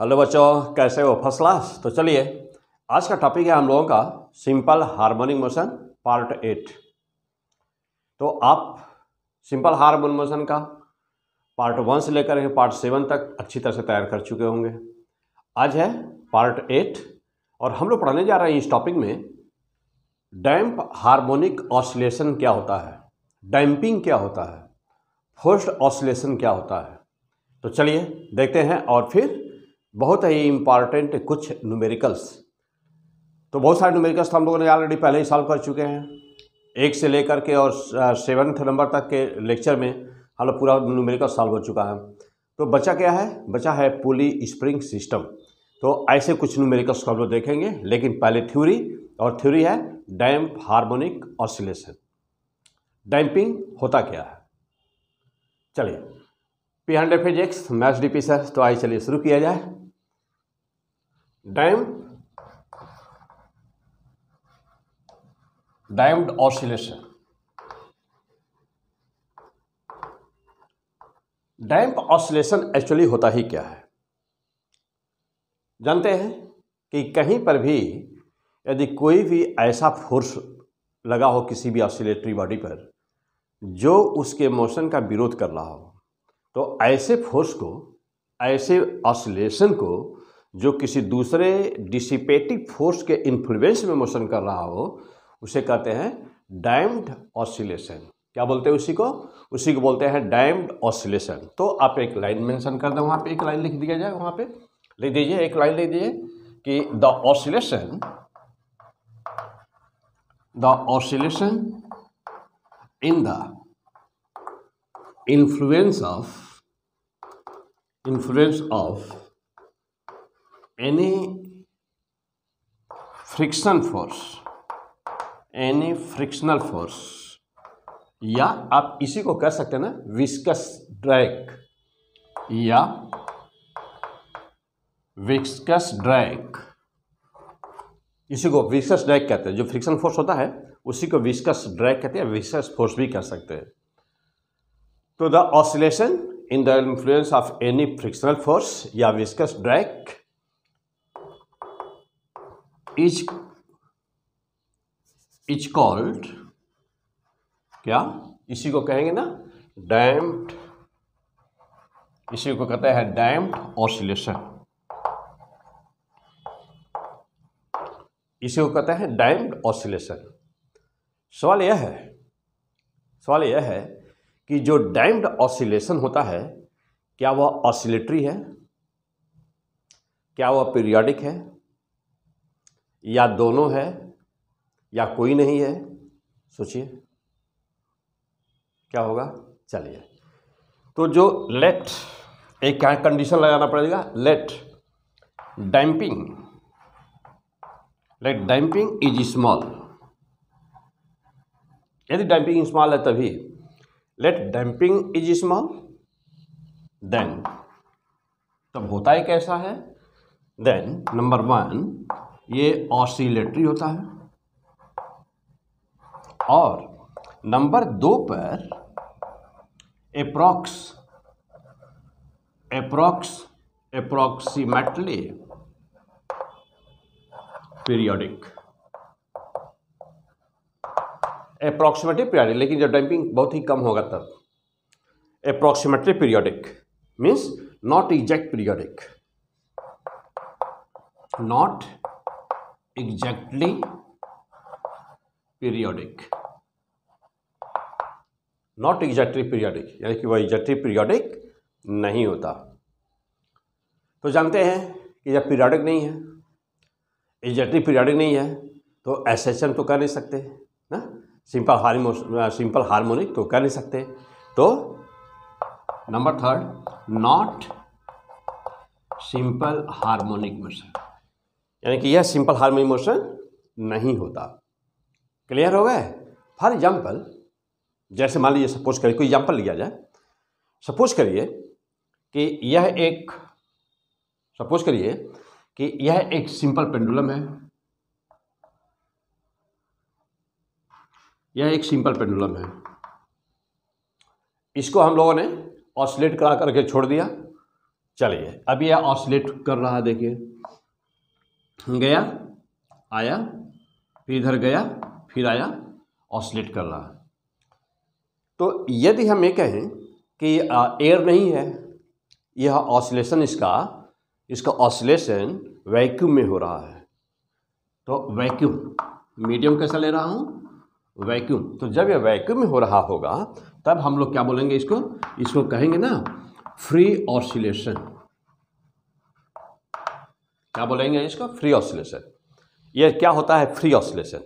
Hello बच्चों कैसे हो फर्स्ट क्लास तो चलिए आज का टॉपिक है हम लोगों का simple harmonic motion part eight तो आप सिंपल हार्मोनिक मोशन का पार्ट वन से लेकर के पार्ट सेवन तक अच्छी तरह से तैयार कर चुके होंगे आज है पार्ट एट और हम लोग पढ़ने जा रहे हैं इस टॉपिक में डैम्प हार्मोनिक ऑसोलेशन क्या होता है डैम्पिंग क्या होता है फोर्स्ड ऑसोलेशन क्या होता है तो चलिए देखते हैं और फिर बहुत ही इम्पॉर्टेंट कुछ न्यूमेरिकल्स तो बहुत सारे न्यूमेरिकल्स तो हम लोगों ने ऑलरेडी पहले ही सॉल्व कर चुके हैं एक से लेकर के और सेवन्थ नंबर तक के लेक्चर में हम लोग पूरा न्यूमेरिकल सॉल्व हो चुका है तो बचा क्या है बचा है पुली स्प्रिंग सिस्टम तो ऐसे कुछ न्यूमेरिकल्स को हम लोग देखेंगे लेकिन पहले थ्योरी और थ्योरी है डैम्प हार्मोनिक ऑसिलेशन डैम्पिंग होता क्या है चलिए P hundred physics maths D P sir तो आइए चलिए शुरू किया जाए damp damped oscillation damp oscillation actually होता ही क्या है जानते हैं कि कहीं पर भी यदि कोई भी ऐसा फोर्स लगा हो किसी भी ऑसिलेटरी बॉडी पर जो उसके मोशन का विरोध कर रहा हो तो ऐसे फोर्स को ऐसे ऑसलेशन को जो किसी दूसरे डिसिपेटिव फोर्स के इन्फ्लुएंस में मोशन कर रहा हो उसे कहते हैं डैम्ड ऑसिलेशन क्या बोलते हैं उसी को उसी को बोलते हैं डैम्ड ऑसिलेशन तो आप एक लाइन मेंशन कर दें वहाँ पे एक लाइन लिख दिया जाए वहाँ पे लिख दीजिए एक लाइन लिख दीजिए कि the oscillation the oscillation in the influence of influence of any friction force any frictional force या आप इसी को कह सकते हैं ना विस्कस ड्रैग या विस्कस ड्रैग इसी को विस्कस ड्रैग कहते हैं जो फ्रिक्शन फोर्स होता है उसी को विस्कस ड्रैग कहते हैं विस्कस फोर्स भी कह सकते हैं to the oscillation in the influence of any frictional force या viscous drag is is called क्या इसी को कहेंगे ना डैम्ड इसी को कहते हैं डैम्ड ऑसिलेशन इसी को कहते हैं डैम्ड ऑसिलेशन सवाल यह है सवाल यह है कि जो डैम्ड ऑसिलेशन होता है क्या वह ऑसिलेटरी है क्या वह पीरियोडिक है या दोनों है या कोई नहीं है सोचिए क्या होगा चलिए तो जो लेट एक क्या कंडीशन लगाना पड़ेगा let damping let damping is small यदि डैम्पिंग स्मॉल है तभी let damping is small then तब होता है कैसा है देन नंबर वन ये ऑसिलेटरी होता है और नंबर दो पर approx approx approximately periodic approximately periodic लेकिन जब डैम्पिंग बहुत ही कम होगा तब approximately periodic means not exact periodic not exactly periodic not exactly periodic यानी कि वह एग्जैक्टली पीरियोडिक नहीं होता तो जानते हैं कि जब पीरियोडिक नहीं है एग्जैक्टली पीरियडिक नहीं है तो एसेशन तो कर नहीं सकते सिंपल हारमो सिंपल हारमोनिक तो कर नहीं सकते तो number third not simple harmonic motion यानी कि यह सिंपल हारमोनिक मोशन नहीं होता क्लियर हो गए फॉर एग्जाम्पल जैसे मान लीजिए सपोज करिए कोई एग्जाम्पल लिया जाए सपोज करिए कि यह एक सपोज करिए कि यह एक सिंपल पेंडुलम है यह एक सिंपल पेंडुलम है इसको हम लोगों ने ऑसलेट करा करके छोड़ दिया चलिए अब यह ऑसलेट कर रहा है देखिए गया आया फिर इधर गया फिर आया ऑसलेट कर रहा है तो यदि हम ये कहें कि एयर नहीं है यह ऑसलेशन इसका इसका ऑसलेशन वैक्यूम में हो रहा है तो वैक्यूम मीडियम कैसा ले रहा हूँ वैक्यूम तो जब यह वैक्यूम हो रहा होगा तब हम लोग क्या बोलेंगे इसको इसको कहेंगे ना फ्री ऑसिलेशन क्या बोलेंगे इसको फ्री ऑसिलेशन यह क्या होता है फ्री ऑसिलेशन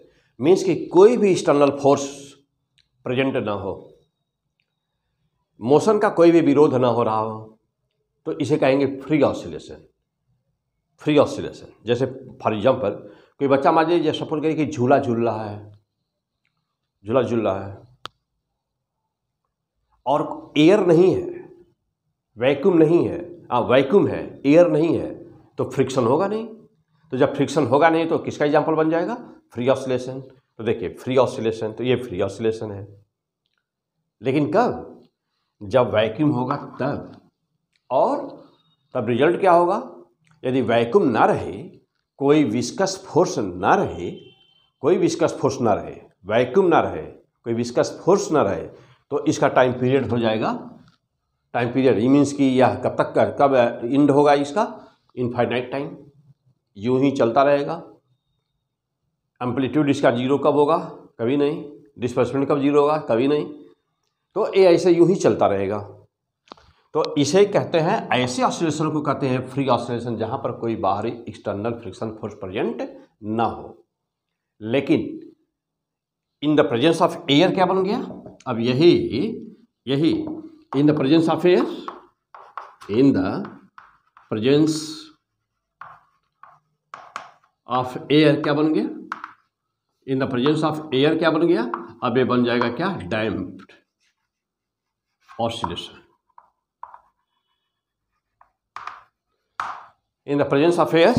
मीन्स कि कोई भी एक्सटर्नल फोर्स प्रेजेंट ना हो मोशन का कोई भी विरोध ना हो रहा हो तो इसे कहेंगे फ्री ऑसिलेशन फ्री ऑसिलेशन जैसे फॉर एग्जाम्पल कोई बच्चा मान लीजिए सपोर्ट करिए कि झूला झूल रहा है झूला झूल है और एयर नहीं है वैक्यूम नहीं है हाँ वैक्यूम है एयर नहीं है तो फ्रिक्शन होगा नहीं तो जब फ्रिक्शन होगा नहीं तो किसका एग्जाम्पल बन जाएगा फ्री ऑसिलेशन तो देखिए फ्री ऑसिलेशन तो ये फ्री ऑसिलेशन है लेकिन कब जब वैक्यूम होगा तब और तब रिजल्ट क्या होगा यदि वैक्यूम ना रहे कोई विस्कस फोर्स ना रहे कोई विस्कस फोर्स ना रहे वैक्यूम ना रहे कोई विस्कस फोर्स ना रहे तो इसका टाइम पीरियड हो जाएगा टाइम पीरियड ये मीन्स कि यह कब तक का कब इंड होगा इसका इनफाइनाइट टाइम यूं ही चलता रहेगा एम्पलीट्यूड इसका जीरो कब होगा कभी नहीं डिस्पर्समेंट कब जीरो होगा कभी नहीं तो ये ऐसे यूं ही चलता रहेगा तो इसे कहते हैं ऐसे ऑसिलेशन को कहते हैं फ्री ऑसिलेशन जहाँ पर कोई बाहरी एक्सटर्नल फ्रिक्शन फोर्स प्रेजेंट ना हो लेकिन in the presence of air क्या बन गया अब यही यही in the presence of air in the presence of air क्या बन गया in the presence of air क्या बन गया अब ये बन जाएगा क्या damped oscillation in the presence of air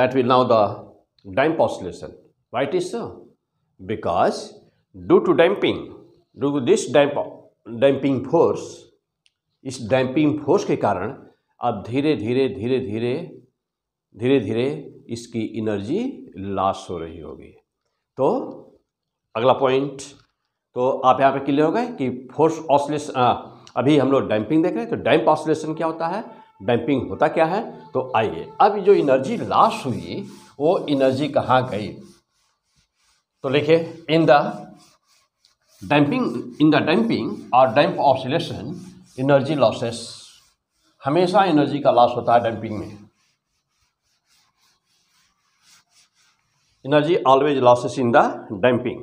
that will now the damp oscillation white is so because due to damping due to this damp damping force इस damping force के कारण अब धीरे धीरे धीरे धीरे धीरे धीरे इसकी एनर्जी लॉस हो रही होगी तो अगला पॉइंट तो आप यहाँ पे क्लियर हो गए कि फोर्स ऑसलेशन अभी हम लोग डैम्पिंग देख रहे हैं तो डैम्प ऑसलेशन क्या होता है डैम्पिंग होता क्या है तो आइए अब जो एनर्जी लॉस हुई वो एनर्जी कहाँ गई तो देखिए in the damping in the damping और डैम्प ऑक्सीलेशन एनर्जी लॉसेस हमेशा एनर्जी का लॉस होता है डैम्पिंग में energy always losses in the damping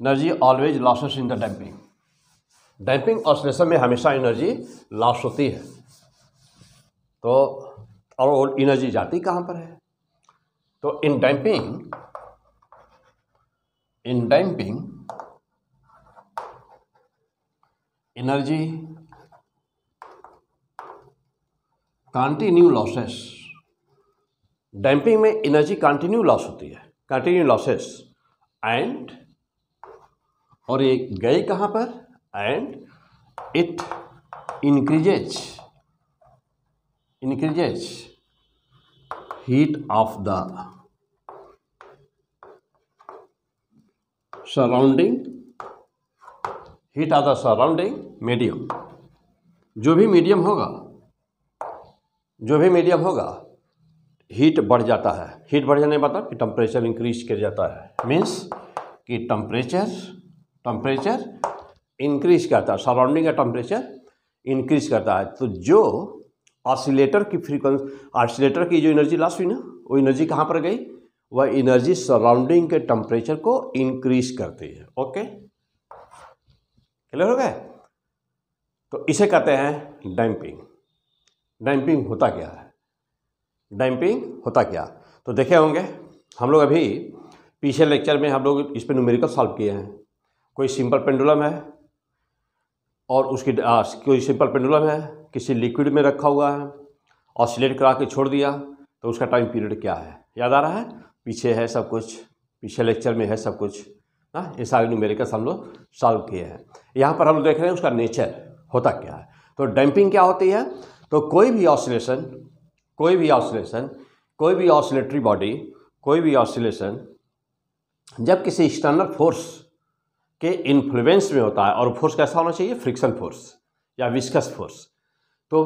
energy always losses in the damping damping oscillation में हमेशा एनर्जी लॉस होती है तो और एनर्जी जाती कहाँ पर है तो in damping in damping energy continue losses damping में एनर्जी कंटिन्यू लॉस होती है कंटिन्यू लॉसेस एंड और ये गए कहाँ पर and it increases increases heat of the surrounding heat are the surrounding medium जो भी मीडियम होगा जो भी मीडियम होगा हीट बढ़ जाता है हीट बढ़ जाने मतलब कि टेम्परेचर इंक्रीज कर जाता है मीन्स कि टम्परेचर टम्परेचर इंक्रीज करता है सराउंडिंग का टेम्परेचर इंक्रीज करता है तो जो ऑसिलेटर की फ्रीक्वेंसी ऑसिलेटर की जो एनर्जी लास्ट हुई ना वो एनर्जी कहाँ पर गई वह एनर्जी सराउंडिंग के टेम्परेचर को इंक्रीज करती है ओके क्लियर हो गए तो इसे कहते हैं डैम्पिंग डैम्पिंग होता क्या है डैम्पिंग होता क्या तो देखे होंगे हम लोग अभी पिछले लेक्चर में हम लोग इस पर न्यूमेरिकल सॉल्व किए हैं कोई सिंपल पेंडुलम है और उसकी आ, कोई सिंपल पेंडुलम है किसी लिक्विड में रखा हुआ है ऑसिलेट करा के छोड़ दिया तो उसका टाइम पीरियड क्या है याद आ रहा है पीछे है सब कुछ पीछे लेक्चर में है सब कुछ ना ये सारे न्यूमेरिकल्स हम लोग सॉल्व किए हैं यहाँ पर हम लोग देख रहे हैं उसका नेचर होता क्या है तो डैम्पिंग क्या होती है तो कोई भी ऑसिलेशन कोई भी ऑसिलेशन कोई भी ऑसिलेटरी बॉडी कोई भी ऑसिलेशन जब किसी एक्सटर्नल फोर्स के इन्फ्लुएंस में होता है और फोर्स कैसा होना चाहिए फ्रिक्शन फोर्स या विस्कस फोर्स तो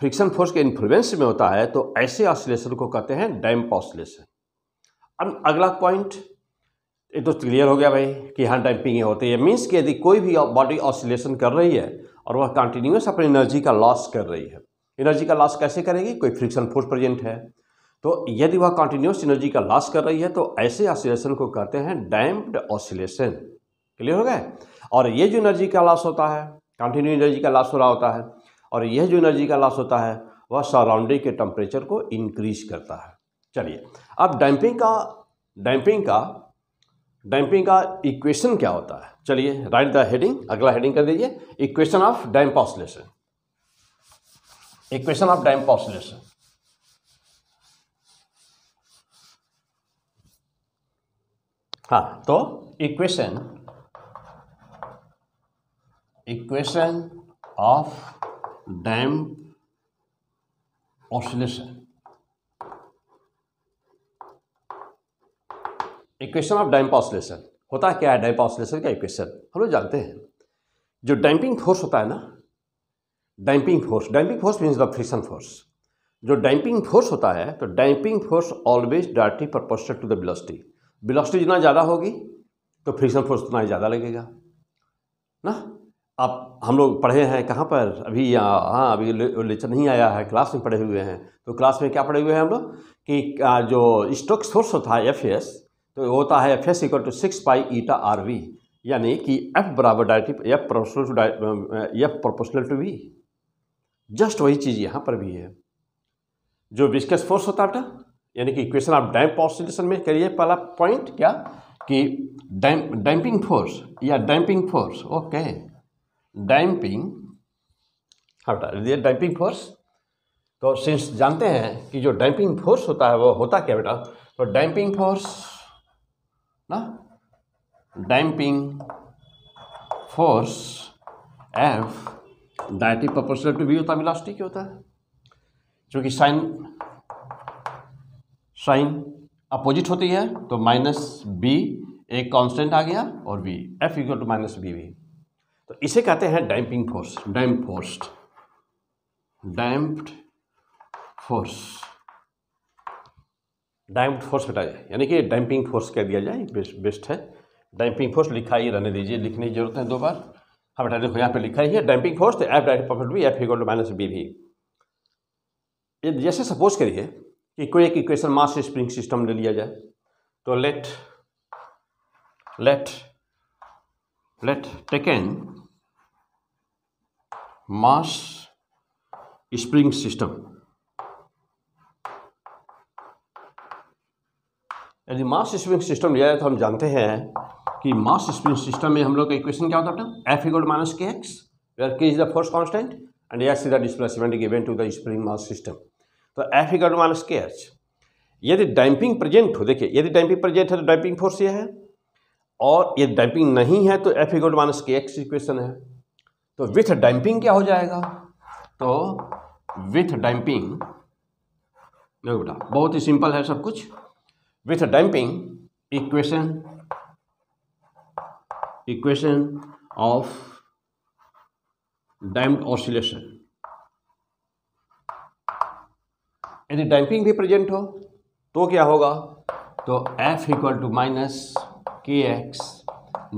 फ्रिक्शन फोर्स के इन्फ्लुएंस में होता है तो ऐसे ऑसिलेशन को कहते हैं डैम्प ऑसिलेशन अब अगला पॉइंट ये तो क्लियर हो गया भाई कि हाँ डैम्पिंग होती है मीन्स कि यदि कोई भी बॉडी ऑसिलेशन कर रही है और वह कंटिन्यूस अपनी एनर्जी का लॉस कर रही है एनर्जी का लॉस कैसे करेगी कोई फ्रिक्शन फोर्स प्रेजेंट है तो यदि वह कंटिन्यूस एनर्जी का लॉस कर रही है तो ऐसे ऑसिलेशन को कहते हैं डैम्प्ड ऑसिलेशन क्लियर हो गए और ये जो एनर्जी का लॉस होता है कंटिन्यू एनर्जी का लॉस हो रहा होता है और यह जो एनर्जी का लॉस होता है वह सराउंडिंग के टेम्परेचर को इंक्रीज करता है चलिए अब डैम्पिंग का डैम्पिंग का डैम्पिंग का इक्वेशन क्या होता है चलिए राइट द हेडिंग अगला हेडिंग कर दीजिए equation of damp oscillation equation of damp oscillation हाँ तो equation equation of damp oscillation equation of damp oscillation होता क्या है डैम्प ऑसलेशन का इक्वेशन हम लोग जानते हैं जो डैम्पिंग फोर्स होता है ना damping force damping force means the friction force जो डैम्पिंग फोर्स होता है तो damping force always directly proportional to the velocity velocity जितना ज़्यादा होगी तो फ्रिक्शन फोर्स उतना ही ज़्यादा लगेगा ना आप हम लोग पढ़े हैं कहाँ पर अभी हाँ अभी लेक्चर नहीं आया है क्लास में पढ़े हुए हैं तो क्लास में क्या पढ़े हुए हैं हम लोग कि जो स्ट्रोक सोर्स होता है एफ एस तो होता है F S equal to six pi eta R V यानी कि एफ बराबर डायरेक्टिव एफ प्रोपोर्शनल टू डाय F proportional to V just वही चीज़ यहाँ पर भी है जो विस्कस फोर्स होता है बेटा यानी कि इक्वेशन आप डैम पॉसिलेशन में करिए पहला पॉइंट क्या कि डैम डैम्पिंग फोर्स या डैम्पिंग फोर्स ओके डैम्पिंग हाँ बेटा ये डैम्पिंग फोर्स तो सिंस जानते हैं कि जो डैम्पिंग फोर्स होता है वो होता क्या बेटा तो डैम्पिंग फोर्स ना डैम्पिंग फोर्स एफ डायटिव प्रोपोर्शनल टू वी होता है विलासिटी क्या होता है क्योंकि साइन साइन अपोजिट होती है तो माइनस बी एक कांस्टेंट आ गया और V F equal to minus B V तो इसे कहते हैं damping force damp force damped force damped force हटाया जाए यानी कि डैम्पिंग फोर्स कह दिया जाए बेस्ट बेस्ट है डैम्पिंग फोर्स लिखा ही रहने दीजिए लिखने की जरूरत है दो बार हम हटा देखो यहाँ पे लिखा ही है डैम्पिंग फोर्स तो एफ डायरेक्ट परफेक्ट भी F equal to minus B भी ये जैसे सपोज करिए कि कोई एक इक्वेशन मास स्प्रिंग सिस्टम ले लिया जाए तो let let let taken mass spring system यदि मास स्प्रिंग सिस्टम लिया जाए तो हम जानते हैं कि मास स्प्रिंग सिस्टम में हम लोग का इक्वेशन क्या होता है F equal minus K X where K is the force constant and X is the displacement given to the spring mass system तो F equal minus K H यदि डैम्पिंग प्रेजेंट हो देखिए यदि डैम्पिंग प्रेजेंट है तो damping force ये है और यदि डैम्पिंग नहीं है तो F equal minus K X equation है तो विथ डैम्पिंग क्या हो जाएगा तो विथ डैम्पिंग बेटा बहुत ही सिंपल है सब कुछ with a damping equation equation of damped oscillation यदि डैम्पिंग भी प्रेजेंट हो तो क्या होगा तो F equal to minus K X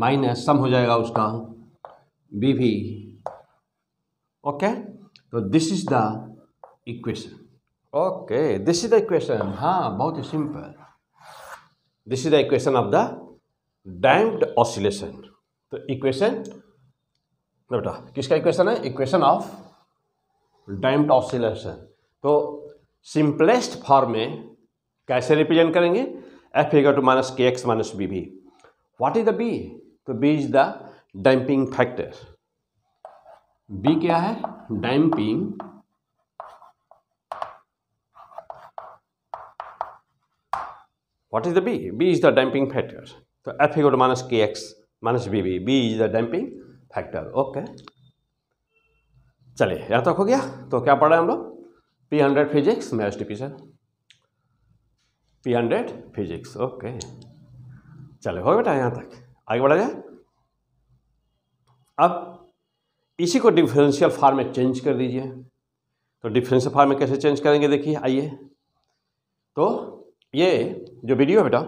minus some हो जाएगा उसका बी भी ओके तो this is the equation okay this is the equation हाँ बहुत ही simple this is the equation of the damped oscillation तो इक्वेशन बेटा किसका इक्वेशन है इक्वेशन ऑफ डैम्प्ड ऑसिलेशन तो सिंपलेस्ट फॉर्म में कैसे रिप्रेजेंट करेंगे F equal to minus K X minus B B what is the B तो B is the damping factor B क्या है damping What is the B is the the factor तो F F minus K X minus B B B is the damping factor okay चलिए यहाँ तक हो गया तो क्या पढ़ रहे हम लोग पी हंड्रेड फिजिक्स मैं S T P sir P hundred physics okay चले हो बेटा यहाँ तक आगे बढ़ा जाए अब इसी को डिफरेंशियल फार्म में चेंज कर दीजिए तो डिफरेंशियल फार्म में कैसे चेंज करेंगे देखिए आइए तो ये जो वीडियो है बेटा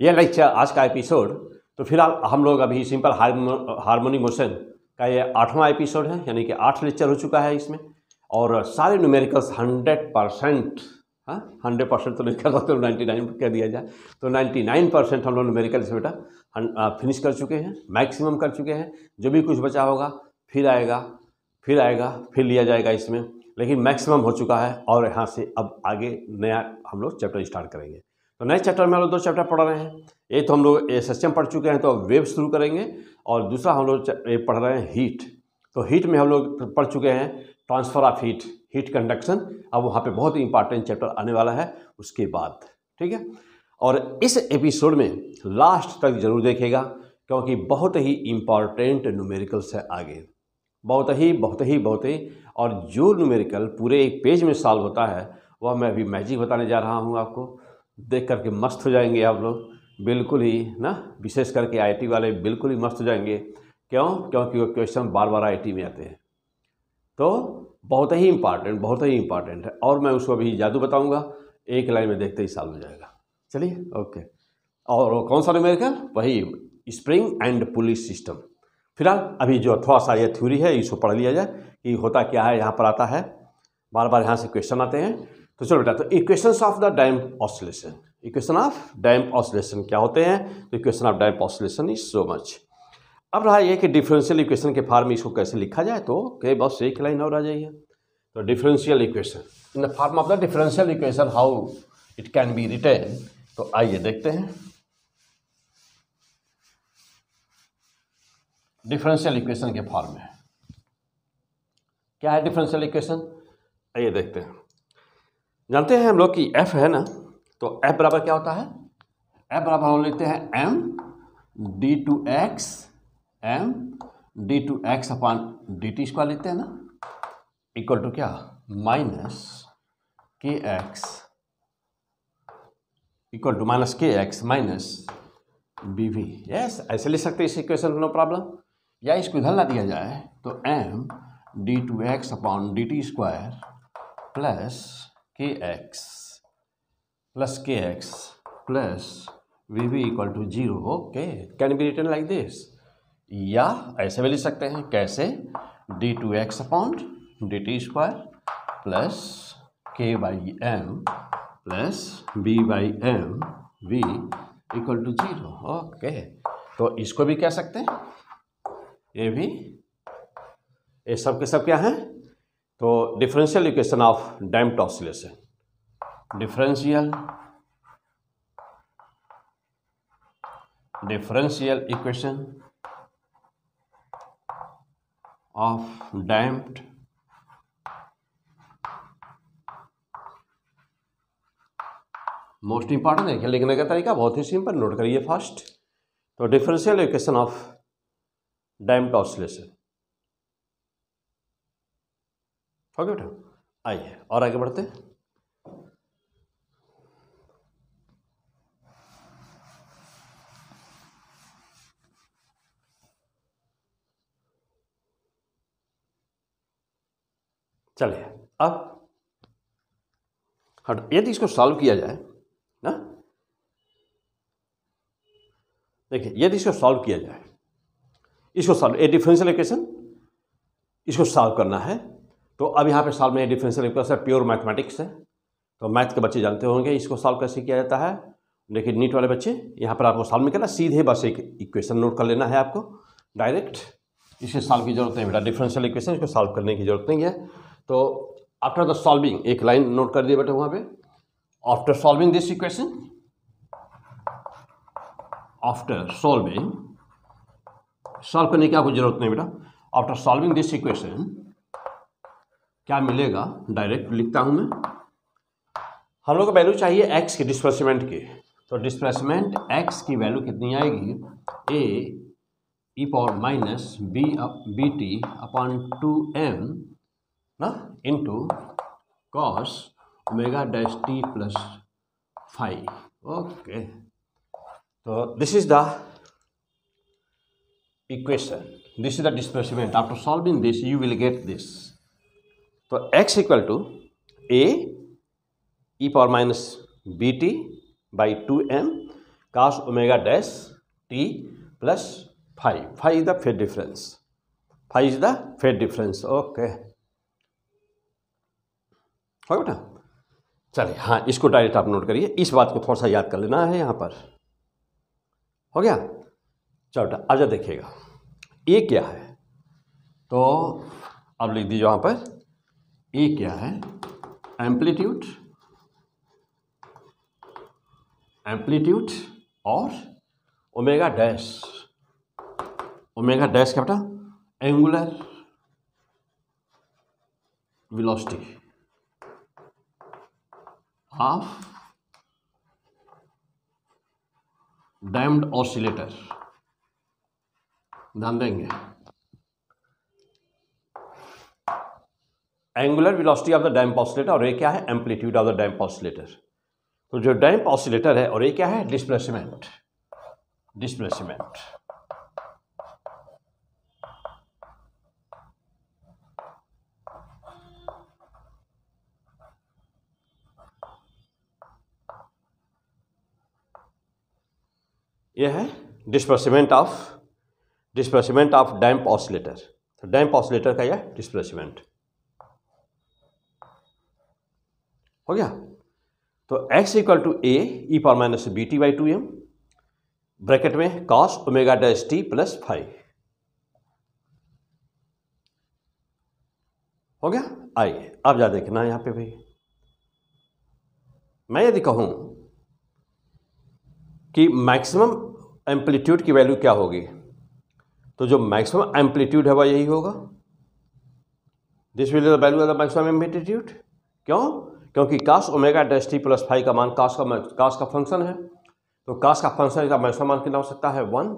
ये लेक्चर आज का एपिसोड तो फिलहाल हम लोग अभी सिंपल हारमोनी मोशन का ये आठवां एपिसोड है यानी कि आठ लेक्चर हो चुका है इसमें और सारे न्यूमेरिकल्स हंड्रेड परसेंट हाँ हंड्रेड परसेंट तो नहीं कर सकते नाइन्टी नाइन कह दिया जाए तो नाइन्टी नाइन परसेंट हम लोग न्यूमेरिकल्स बेटा फिनिश कर चुके हैं मैक्सिमम कर चुके हैं जो भी कुछ बचा होगा फिर आएगा फिर आएगा फिर लिया जाएगा इसमें लेकिन मैक्सिमम हो चुका है और यहाँ से अब आगे नया हम लोग चैप्टर स्टार्ट करेंगे तो नेक्स्ट चैप्टर में हम लोग दो चैप्टर पढ़ रहे हैं एक तो हम लोग एस एस एम पढ़ चुके हैं तो वेब शुरू करेंगे और दूसरा हम लोग पढ़ रहे हैं हीट तो हीट में हम लोग पढ़ चुके हैं transfer of heat heat conduction अब वहाँ पे बहुत ही इंपॉर्टेंट चैप्टर आने वाला है उसके बाद ठीक है और इस एपिसोड में लास्ट तक जरूर देखेगा क्योंकि बहुत ही इम्पॉर्टेंट न्यूमेरिकल्स है आगे बहुत ही बहुत ही बहुत ही और जो न्यूमेरिकल पूरे एक पेज में सॉल्व होता है वह मैं अभी मैजिक बताने जा रहा हूँ आपको देख करके मस्त हो जाएंगे आप लोग बिल्कुल ही ना विशेष करके आईटी वाले बिल्कुल ही मस्त हो जाएंगे क्यों क्योंकि वो क्वेश्चन बार बार आईटी में आते हैं तो बहुत ही इम्पॉर्टेंट बहुत ही इम्पॉर्टेंट है और मैं उसको अभी जादू बताऊँगा एक लाइन में देखते ही साल हो जाएगा चलिए ओके और कौन सा न्यूमेरिकल वही स्प्रिंग एंड पुलिस सिस्टम फिलहाल अभी जो थोड़ा सा ये थ्योरी है इसको पढ़ लिया जाए कि होता क्या है यहाँ पर आता है बार बार यहाँ से क्वेश्चन आते हैं तो चलो बेटा तो equations of the damp oscillation equation of damp oscillation क्या होते हैं तो equation of damp oscillation is so much अब रहा यह कि डिफरेंशियल इक्वेशन के फॉर्म में इसको कैसे लिखा जाए तो कई बस एक लाइन और आ जाइए तो differential equation in the form of the differential equation how it can be written तो आइए देखते हैं डिफरेंशियल इक्वेशन के फॉर्म में क्या है डिफरेंशियल इक्वेशन आइए देखते हैं जानते हैं हम लोग कि एफ है ना तो एफ बराबर क्या होता है एफ बराबर हम लिखते हैं M D two X M D two X upon D T square लिखते हैं ना इक्वल टू क्या minus K X equal to minus K X minus B V yes ऐसे लिख सकते हैं इस इक्वेशन नो प्रॉब्लम या इसको इधर ना दिया जाए तो M D two X upon D T square plus K X plus K X plus V V equal to zero okay can be written like this या ऐसे भी लिख सकते हैं कैसे D two X upon D T square plus K by M plus B by M V equal to zero okay तो इसको भी कह सकते हैं ये भी ये सब के सब क्या हैं तो differential equation of damped oscillation differential differential equation of damped most important है लिखने का तरीका बहुत ही सिंपल नोट करिए फर्स्ट तो differential equation of damped oscillation okay बेटा आइए और आगे बढ़ते चलिए अब हट यदि तो इसको सॉल्व किया जाए ना देखिए यदि तो इसको सॉल्व किया जाए इसको सॉल्व ए डिफरेंशियल इक्वेशन इसको सॉल्व करना है तो अब यहाँ पे सॉल्व में डिफरेंशियल इक्वेशन प्योर मैथमेटिक्स है तो मैथ के बच्चे जानते होंगे इसको सॉल्व कैसे किया जाता है लेकिन नीट वाले बच्चे यहाँ पर आपको सॉल्व नहीं करना सीधे बस एक इक्वेशन नोट कर लेना है आपको डायरेक्ट इसे सॉल्व की जरूरत नहीं बेटा डिफरेंशियल इक्वेशन इसको सॉल्व करने की जरूरत नहीं है तो आफ्टर द सॉल्विंग एक लाइन नोट कर दिए बेटा वहाँ पर after solving this equation after solving solve करने की आपको जरूरत नहीं बेटा आफ्टर सॉल्विंग दिस इक्वेशन क्या मिलेगा डायरेक्ट लिखता हूँ मैं हम लोग को वैल्यू चाहिए एक्स के डिस्प्लेसमेंट के तो डिस्प्लेसमेंट एक्स की वैल्यू कितनी आएगी A E power minus B B T upon two M ना into cos omega dash T plus five okay तो this is the equation this is the displacement after solving this you will get this तो x equal to A E power minus B T by two M cos omega dash T plus five five is the phase difference five is the phase difference okay हो बेटा चलिए हाँ इसको direct आप note करिए इस बात को थोड़ा सा याद कर लेना है यहाँ पर हो गया चलो बेटा आजा देखिएगा ये क्या है तो अब लिख दीजिए वहाँ पर ए क्या है एम्पलीट्यूड एम्पलीट्यूड और ओमेगा डैश ओमेगा डैश क्या बेटा angular velocity of damped oscillator ध्यान देंगे angular velocity of the damp oscillator और ये क्या है amplitude of the damp oscillator तो जो डैम्प ऑसिलेटर है और ये क्या है डिस्प्लेसमेंट डिस्प्लेसमेंट यह है displacement of displacement of damp oscillator तो डैम्प ऑसिलेटर का यह डिस्प्लेसमेंट हो गया तो x equal to A E power minus B T by two m bracket में cos omega dash T plus five हो गया आइए अब जा देखना यहां पे भाई मैं यदि कहूं कि मैक्सिमम एम्पलीट्यूड की वैल्यू क्या होगी तो जो मैक्सिमम एम्पलीट्यूड है वह यही होगा this will value of the maximum amplitude क्यों क्योंकि cos omega dash T plus five का मान काश का काश का फंक्शन है तो काश का फंक्शन का मैक्सिमम मान कितना हो सकता है वन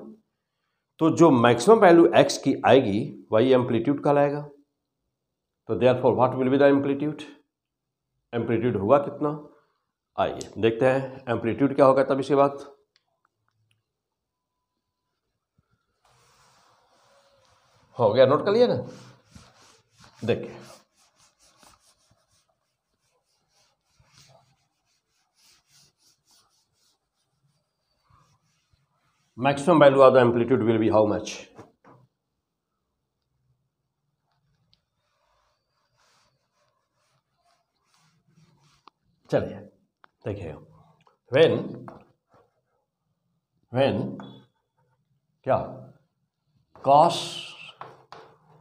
तो जो मैक्सिमम वैल्यू एक्स की आएगी वही एम्पलीट्यूड कहलाएगा तो therefore what will be the amplitude amplitude होगा कितना आइए देखते हैं एम्पलीट्यूड क्या होगा तब इसके बाद हो गया नोट कर लिया ना देखिए maximum value of the amplitude will be how much? चलिए देखिए when when क्या cos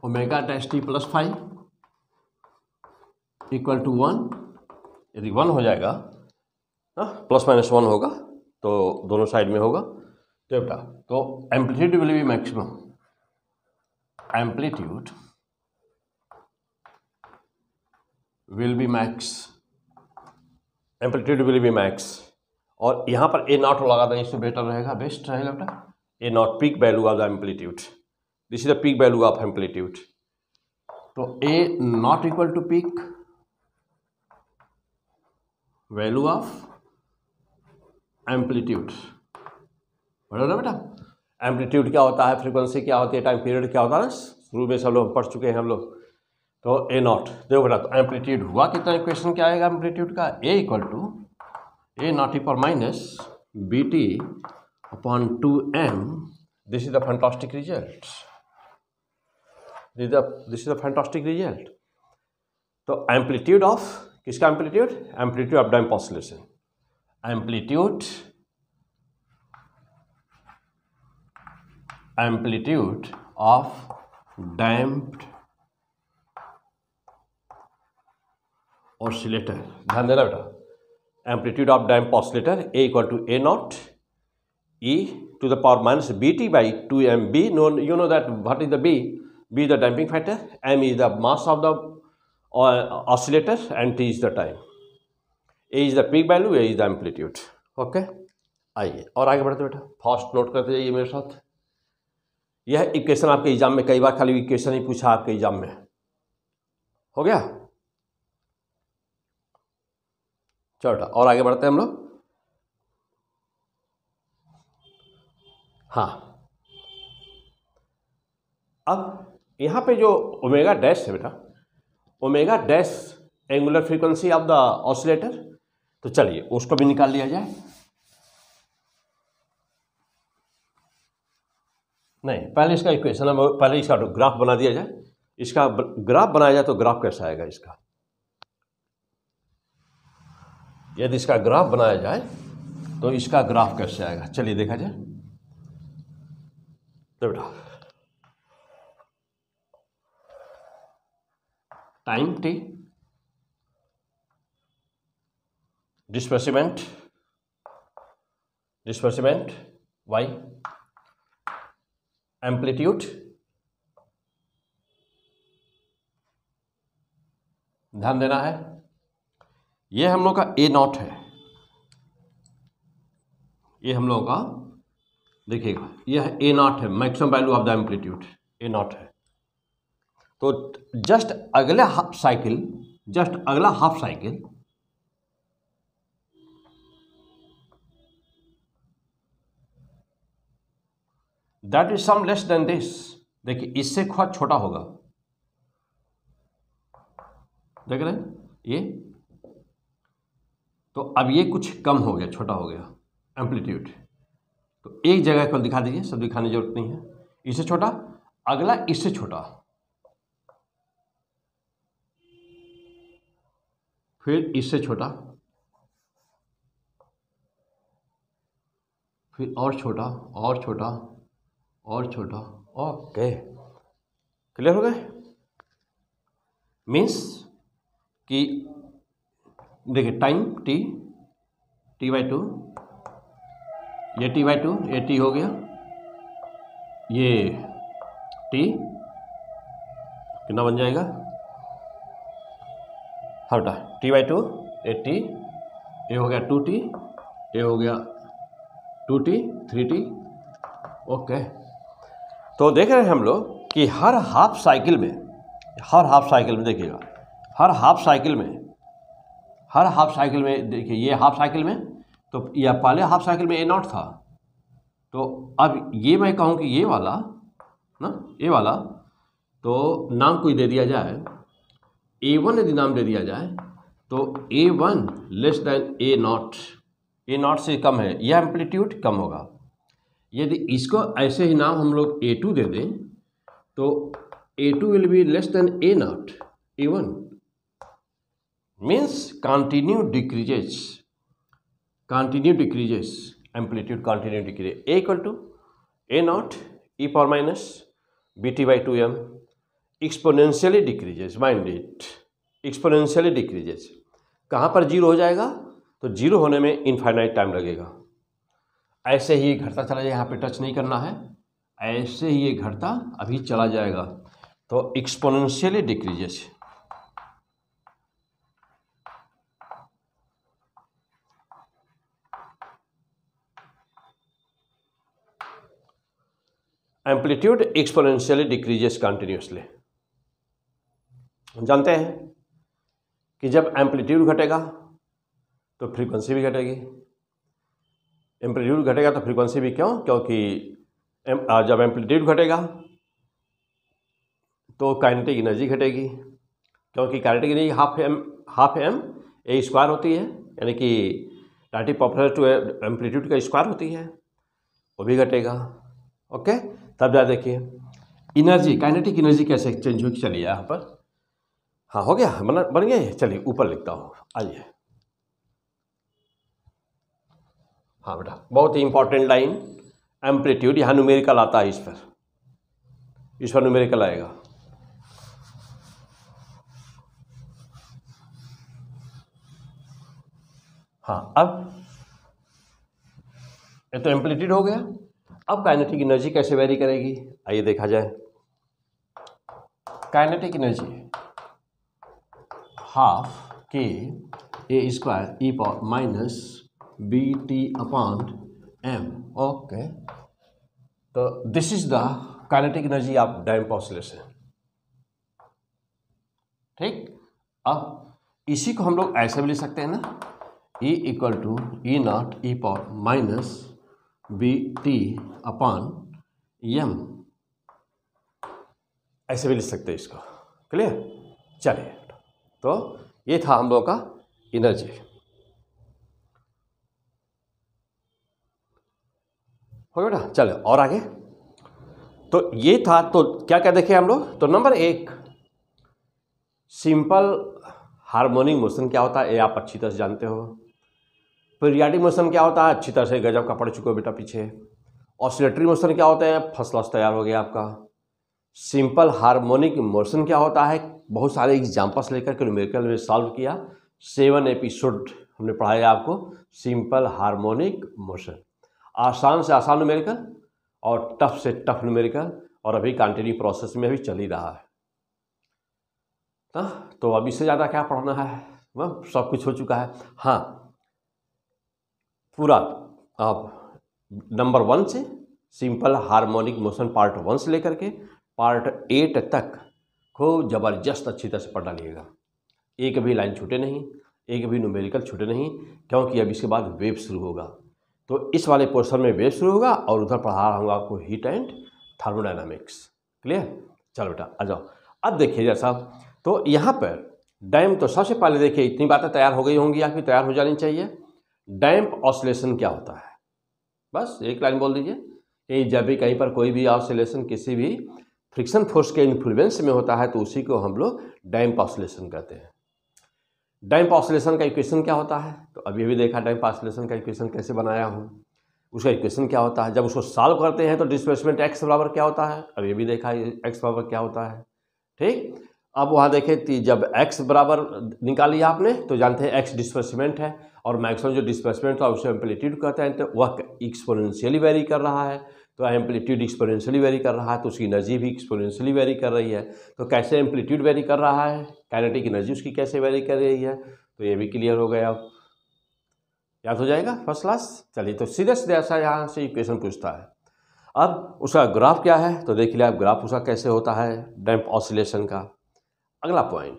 omega dash t plus phi equal to one यदि वन हो जाएगा ना प्लस माइनस वन होगा तो दोनों साइड में होगा तो बेटा तो amplitude will be maximum amplitude will be max amplitude will be max और यहाँ पर ए नॉट लगा दें इससे बेटर रहेगा बेस्ट रहेगा बेटा A nought peak value of the amplitude this is the peak value of amplitude तो A nought equal to peak value of amplitude बराबर ना बेटा एम्पलीट्यूड क्या होता है फ्रीक्वेंसी क्या होती है टाइम पीरियड क्या होता है ना शुरू में सब लोग पढ़ चुके हैं हम लोग तो ए नॉट देखो बेटा तो एम्पलीट्यूड हुआ कितना क्वेश्चन क्या आएगा एम्पलीट्यूड का A equal to A nought e पर minus B T upon two m this is the fantastic result this is the fantastic result तो एम्पलीट्यूड ऑफ किसका amplitude amplitude of damped oscillation amplitude amplitude of damped oscillator ध्यान देना बेटा amplitude of damp oscillator A equal to A nought e to the power minus B T by two m b no you know that what is the b b the damping factor m is the mass of the oscillator and t is the time A is the peak value A is the amplitude okay आइए और आगे बढ़ते बेटा first note करते जाइए मेरे साथ यह इक्वेशन आपके एग्जाम में कई बार खाली इक्वेशन ही पूछा आपके एग्जाम में हो गया चलो तो और आगे बढ़ते हैं हम लोग हाँ अब यहाँ पे जो ओमेगा डैश है बेटा omega dash angular frequency of the oscillator तो चलिए उसको भी निकाल लिया जाए नहीं पहले इसका इक्वेशन हम पहले इसका ग्राफ बना दिया जाए इसका ग्राफ बनाया जाए तो ग्राफ कैसा आएगा इसका यदि इसका ग्राफ बनाया जाए तो इसका ग्राफ कैसे आएगा चलिए देखा जाए तो बेटा time t displacement displacement y amplitude ध्यान देना है ये हम लोग का ए नॉट है ये हम लोगों का देखिएगा यह ए नॉट है maximum value of the amplitude A nought है तो जस्ट अगले हाफ साइकिल जस्ट अगला half cycle that is some less than this देखिए इससे खुआ छोटा होगा देख रहे हैं ये तो अब ये कुछ कम हो गया छोटा हो गया एम्पलीट्यूड तो एक जगह को दिखा दीजिए सब दिखाने की जरूरत नहीं है इससे छोटा अगला इससे छोटा फिर इससे छोटा फिर और छोटा और छोटा और छोटा ओके क्लियर हो गए मीन्स कि देखिए time t t by two ये टी बाई टू ये टी हो गया ये टी कितना बन जाएगा हाँ बेटा t by two A t A हो गया टू टी ए हो गया two t three t okay तो देख रहे हैं हम लोग कि हर हाफ साइकिल में हर हाफ साइकिल में देखिएगा हर हाफ साइकिल में हर हाफ साइकिल में देखिए ये हाफ साइकिल में तो यह पहले हाफ साइकिल में ए नॉट था तो अब ये मैं कहूँ कि ये वाला ना ये वाला तो नाम कोई दे दिया जाए ए वन यदि नाम दे दिया जाए तो A one less than A nought A nought से कम है यह एम्पलीट्यूड कम होगा यदि इसको ऐसे ही नाम हम लोग ए टू दे दें तो A two will be less than A nought A one means continue decreases continue decreases amplitude continue decrease A equal to A nought e power minus B T by two m exponentially decreases mind it exponentially decreases कहाँ पर zero हो जाएगा तो zero होने में infinite time लगेगा ऐसे ही ये घटता चला जाए यहाँ पे टच नहीं करना है ऐसे ही ये घटता अभी चला जाएगा तो exponentially decreases amplitude exponentially decreases continuously जानते हैं कि जब एम्पलीट्यूड घटेगा तो फ्रीक्वेंसी भी घटेगी एम्पलीट्यूड घटेगा तो फ्रीक्वेंसी भी क्यों क्योंकि जब एम्पलीट्यूड घटेगा तो काइनेटिक एनर्जी घटेगी क्योंकि kinetic energy half m half m A square होती है यानी कि डाटी पॉपुलर टू एम्पलीट्यूड का स्क्वायर होती है वो भी घटेगा ओके तब जा देखिए इनर्जी काइनेटिक एनर्जी कैसे चेंज हुई चलिए यहाँ पर हाँ हो गया मतलब बन गए चलिए ऊपर लिखता हूँ आइए हाँ बेटा बहुत ही इंपॉर्टेंट लाइन एम्पलीट्यूड यहाँ न्यूमेरिकल आता है इस पर इस पर न्यूमेरिकल आएगा हाँ अब ये तो एम्पलीट्यूड हो गया अब काइनेटिक एनर्जी कैसे वेरी करेगी आइए देखा जाए kinetic energy half k A square e power minus B T upon m okay तो this is the kinetic energy of damp oscillation ठीक अब इसी को हम लोग ऐसे भी ले सकते हैं ना E equal to E nought e power minus B T upon m ऐसे भी लिख सकते हैं इसको क्लियर चलिए तो ये था हम लोगों का एनर्जी हो गया बेटा चलो और आगे तो ये था तो क्या क्या देखे हम लोग तो नंबर एक सिंपल हार्मोनिक मोशन क्या होता है ये आप अच्छी तरह से जानते हो पीरियाडिक मोशन क्या होता है अच्छी तरह से गजब का पढ़ चुके हो बेटा पीछे ऑसिलेटरी मोशन क्या होता है फसल तैयार हो गया आपका सिंपल हार्मोनिक मोशन क्या होता है बहुत सारे एग्जाम्पल्स लेकर के न्यूमेरिकल में सॉल्व किया सेवन एपिसोड हमने पढ़ाया आपको सिंपल हार्मोनिक मोशन आसान से आसान न्यूमेरिकल और टफ से टफ न्यूमेरिकल और अभी कंटिन्यू प्रोसेस में अभी चल ही रहा है ना हाँ, तो अब इससे ज़्यादा क्या पढ़ना है वह हाँ, सब कुछ हो चुका है हाँ पूरा आप नंबर वन से simple harmonic motion part one से लेकर के पार्ट एट तक खूब ज़बरदस्त अच्छी तरह से पढ़ डालिएगा एक भी लाइन छूटे नहीं एक भी न्यूमेरिकल छूटे नहीं क्योंकि अब इसके बाद वेब शुरू होगा तो इस वाले पोर्शन में वेव शुरू होगा और उधर पढ़ा रहा हूँ आपको हीट एंड थर्मोडाइनमिक्स क्लियर चलो बेटा आ जाओ अब देखिए जरा साहब तो यहाँ पर डैम तो सबसे पहले देखिए इतनी बातें तैयार हो गई होंगी आपकी तैयार हो जानी चाहिए डैम्प ऑसलेशन क्या होता है बस एक लाइन बोल दीजिए कि जब भी कहीं पर कोई भी ऑसलेशन किसी भी फ्रिक्शन फोर्स के इन्फ्लुएंस में होता है तो उसी को हम लोग डैम्प ऑसलेशन कहते हैं डैम्प ऑसोलेशन का इक्वेशन क्या होता है तो अभी अभी देखा डैम्प ऑसोलेशन का इक्वेशन कैसे बनाया हूँ उसका इक्वेशन क्या होता है जब उसको सॉल्व करते हैं तो डिस्प्लेसमेंट एक्स बराबर क्या होता है अभी अभी देखा एक्स बराबर क्या होता है ठीक अब वहाँ देखें जब एक्स बराबर निकाल लिया आपने तो जानते हैं एक्स डिस्प्लेसमेंट है और मैक्सिमम जो डिस्प्लेसमेंट था उसे एम्पलीट्यूड कहते हैं तो वह एक्सपोनेंशियली वेरी कर रहा है तो एम्पलीट्यूड एक्सपोनेंशियली वेरी कर रहा है तो उसकी एनर्जी भी एक्सपोनेंशियली वेरी कर रही है तो कैसे एम्पलीट्यूड वेरी कर रहा है काइनेटिक एनर्जी उसकी कैसे वेरी कर रही है तो ये भी क्लियर हो गया अब याद हो जाएगा फर्स्ट क्लास चलिए तो सीधे सीधे ऐसा यहाँ से इक्वेशन पूछता है अब उसका ग्राफ क्या है तो देख लिया आप ग्राफ उसका कैसे होता है डैम्प ऑसिलेशन का अगला पॉइंट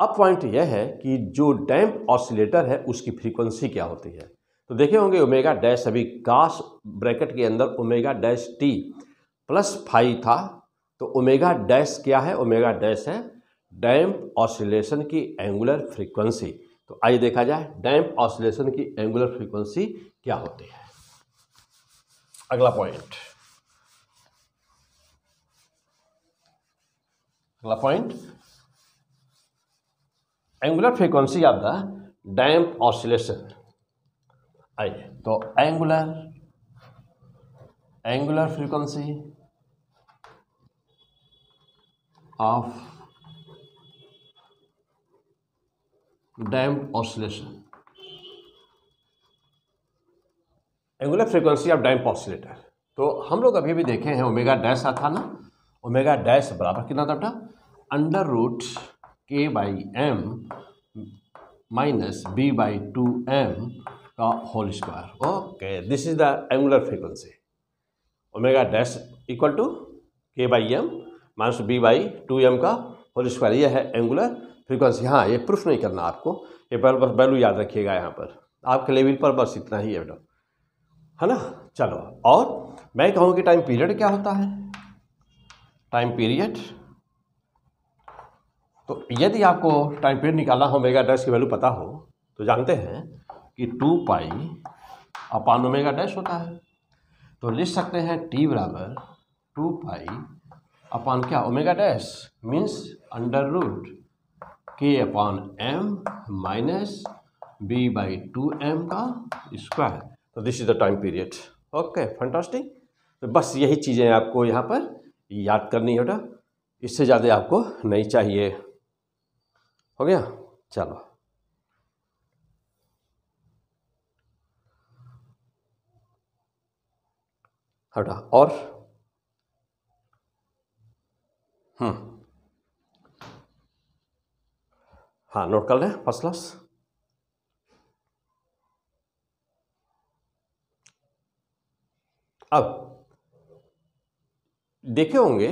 अब पॉइंट यह है कि जो डैम्प ऑसिलेटर है उसकी फ्रीक्वेंसी क्या होती है तो देखे होंगे ओमेगा डैश अभी काश ब्रैकेट के अंदर omega dash T plus five था तो ओमेगा डैश क्या है ओमेगा डैश है डैम्प ऑसिलेशन की एंगुलर फ्रीक्वेंसी तो आइए देखा जाए डैम्प ऑसिलेशन की एंगुलर फ्रीक्वेंसी क्या होती है अगला पॉइंट अगला point angular frequency of the damp oscillation आइए तो angular angular frequency of damp oscillation angular frequency of damp oscillator तो हम लोग अभी भी देखे हैं ओमेगा डैश आता ना ओमेगा डैश बराबर कितना था बेटा under root k by m minus b by two m का whole square okay this is the angular frequency omega dash equal to k by m minus b by two m का whole square यह है angular frequency हाँ ये proof नहीं करना आपको ये पर बस वैल्यू याद रखिएगा यहाँ पर आपके लेवल पर बस इतना ही है मैडम है ना चलो और मैं कहूँ कि टाइम पीरियड क्या होता है टाइम पीरियड तो यदि आपको टाइम पीरियड निकालना हो मेगा डैश की वैल्यू पता हो तो जानते हैं कि two pi upon omega dash होता है तो लिख सकते हैं टी बराबर टू पाई अपान क्या omega dash means under root k upon m minus b by two m का स्क्वायर तो this is the time period okay fantastic तो बस यही चीज़ें आपको यहाँ पर याद करनी होगा इससे ज़्यादा आपको नहीं चाहिए हो गया चलो हटा हाँ और हम्म हाँ नोट कर लें फर्स्ट क्लास अब देखे होंगे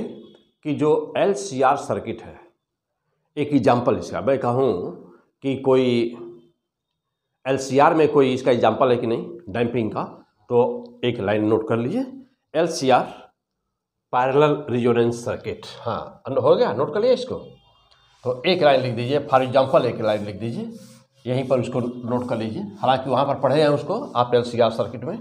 कि जो एल सी आर सर्किट है एक एग्जाम्पल इसका मैं कहूँ कि कोई एल सी आर में कोई इसका एग्जाम्पल है कि नहीं डैम्पिंग का तो एक लाइन नोट कर लीजिए L C R parallel resonance circuit हाँ हो गया नोट कर लिया इसको तो एक लाइन लिख दीजिए फॉर एग्जाम्पल एक लाइन लिख दीजिए यहीं पर उसको नोट कर लीजिए हालांकि वहाँ पर पढ़े हैं उसको आप एल सर्किट में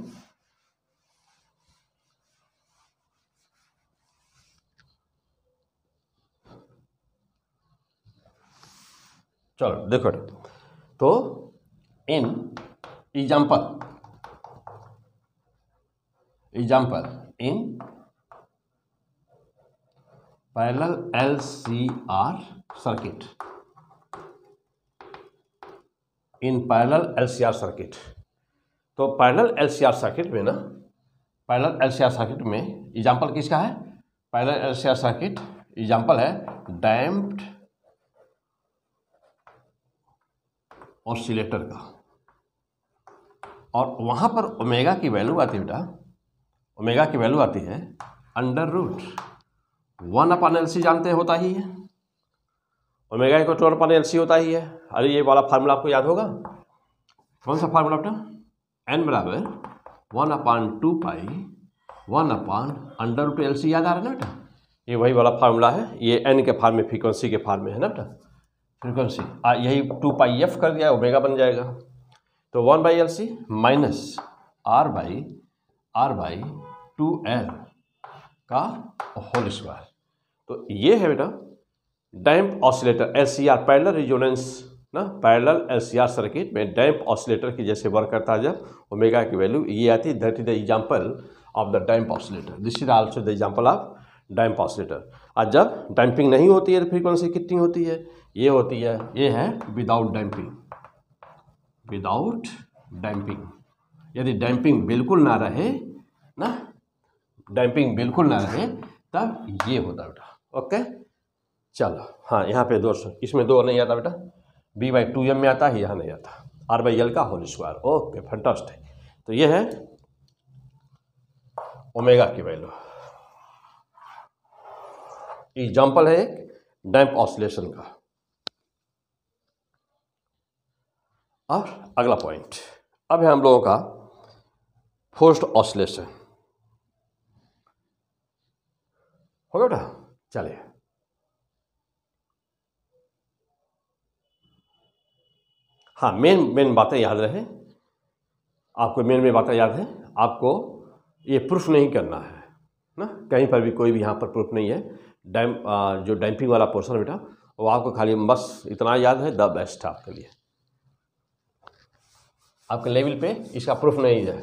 चलो देखो तो in example example in parallel L C R circuit in parallel L C R circuit तो parallel L C R circuit में ना parallel L C R circuit में एग्जांपल किसका है parallel L C R circuit example है damped oscillator का और वहां पर ओमेगा की वैल्यू आती है बेटा ओमेगा की वैल्यू आती है under root one upon L C जानते होता ही है और omega equal to one upon L होता ही है अरे ये वाला फार्मूला आपको याद होगा कौन सा फार्मूला अपना एन बराबर one upon two pi one upon under root L C याद आ रहा है ना बेटा ये वही वाला फार्मूला है ये एन के फार्म में फ्रीक्वेंसी के फार्म में है ना बेटा फ्रीक्वेंसी यही टू पाई एफ कर दिया ओमेगा बन जाएगा तो one by L C minus R by R by two L का होल स्क्वायर तो ये है बेटा damp oscillator L C R parallel resonance ना parallel L C R circuit में डैम्प ऑसिलेटर की जैसे वर्क करता है जब ओमेगा की वैल्यू ये आती that is the example of the damp oscillator this is also the example of damp oscillator और जब डैम्पिंग नहीं होती है तो फ्रीक्वेंसी कितनी होती है ये होती है ये है विदाउट डैम्पिंग विदाउट डैम्पिंग यदि डैम्पिंग बिल्कुल ना रहे ना डैम्पिंग बिल्कुल ना रहे तब ये होता बेटा ओके चलो हाँ यहाँ पे दो इसमें दो नहीं आता बेटा बी बाई टू एम में आता है यहाँ नहीं आता आर बाई एल का होल स्क्वायर ओके फंटास्ट तो ये है ओमेगा की वैल्यू एग्जाम्पल है एक डैम्प ऑसोलेशन का और अगला पॉइंट अब है हम लोगों का फोर्स्ड ऑसलेशन हो गया बेटा चले हाँ मेन मेन बातें याद रहे आपको मेन मेन बातें याद है आपको ये प्रूफ नहीं करना है ना कहीं पर भी कोई भी यहाँ पर प्रूफ नहीं है डैम जो डैम्पिंग वाला पोर्सन बेटा वो आपको खाली बस इतना याद है द बेस्ट आपके लिए आपके लेवल पे इसका प्रूफ नहीं है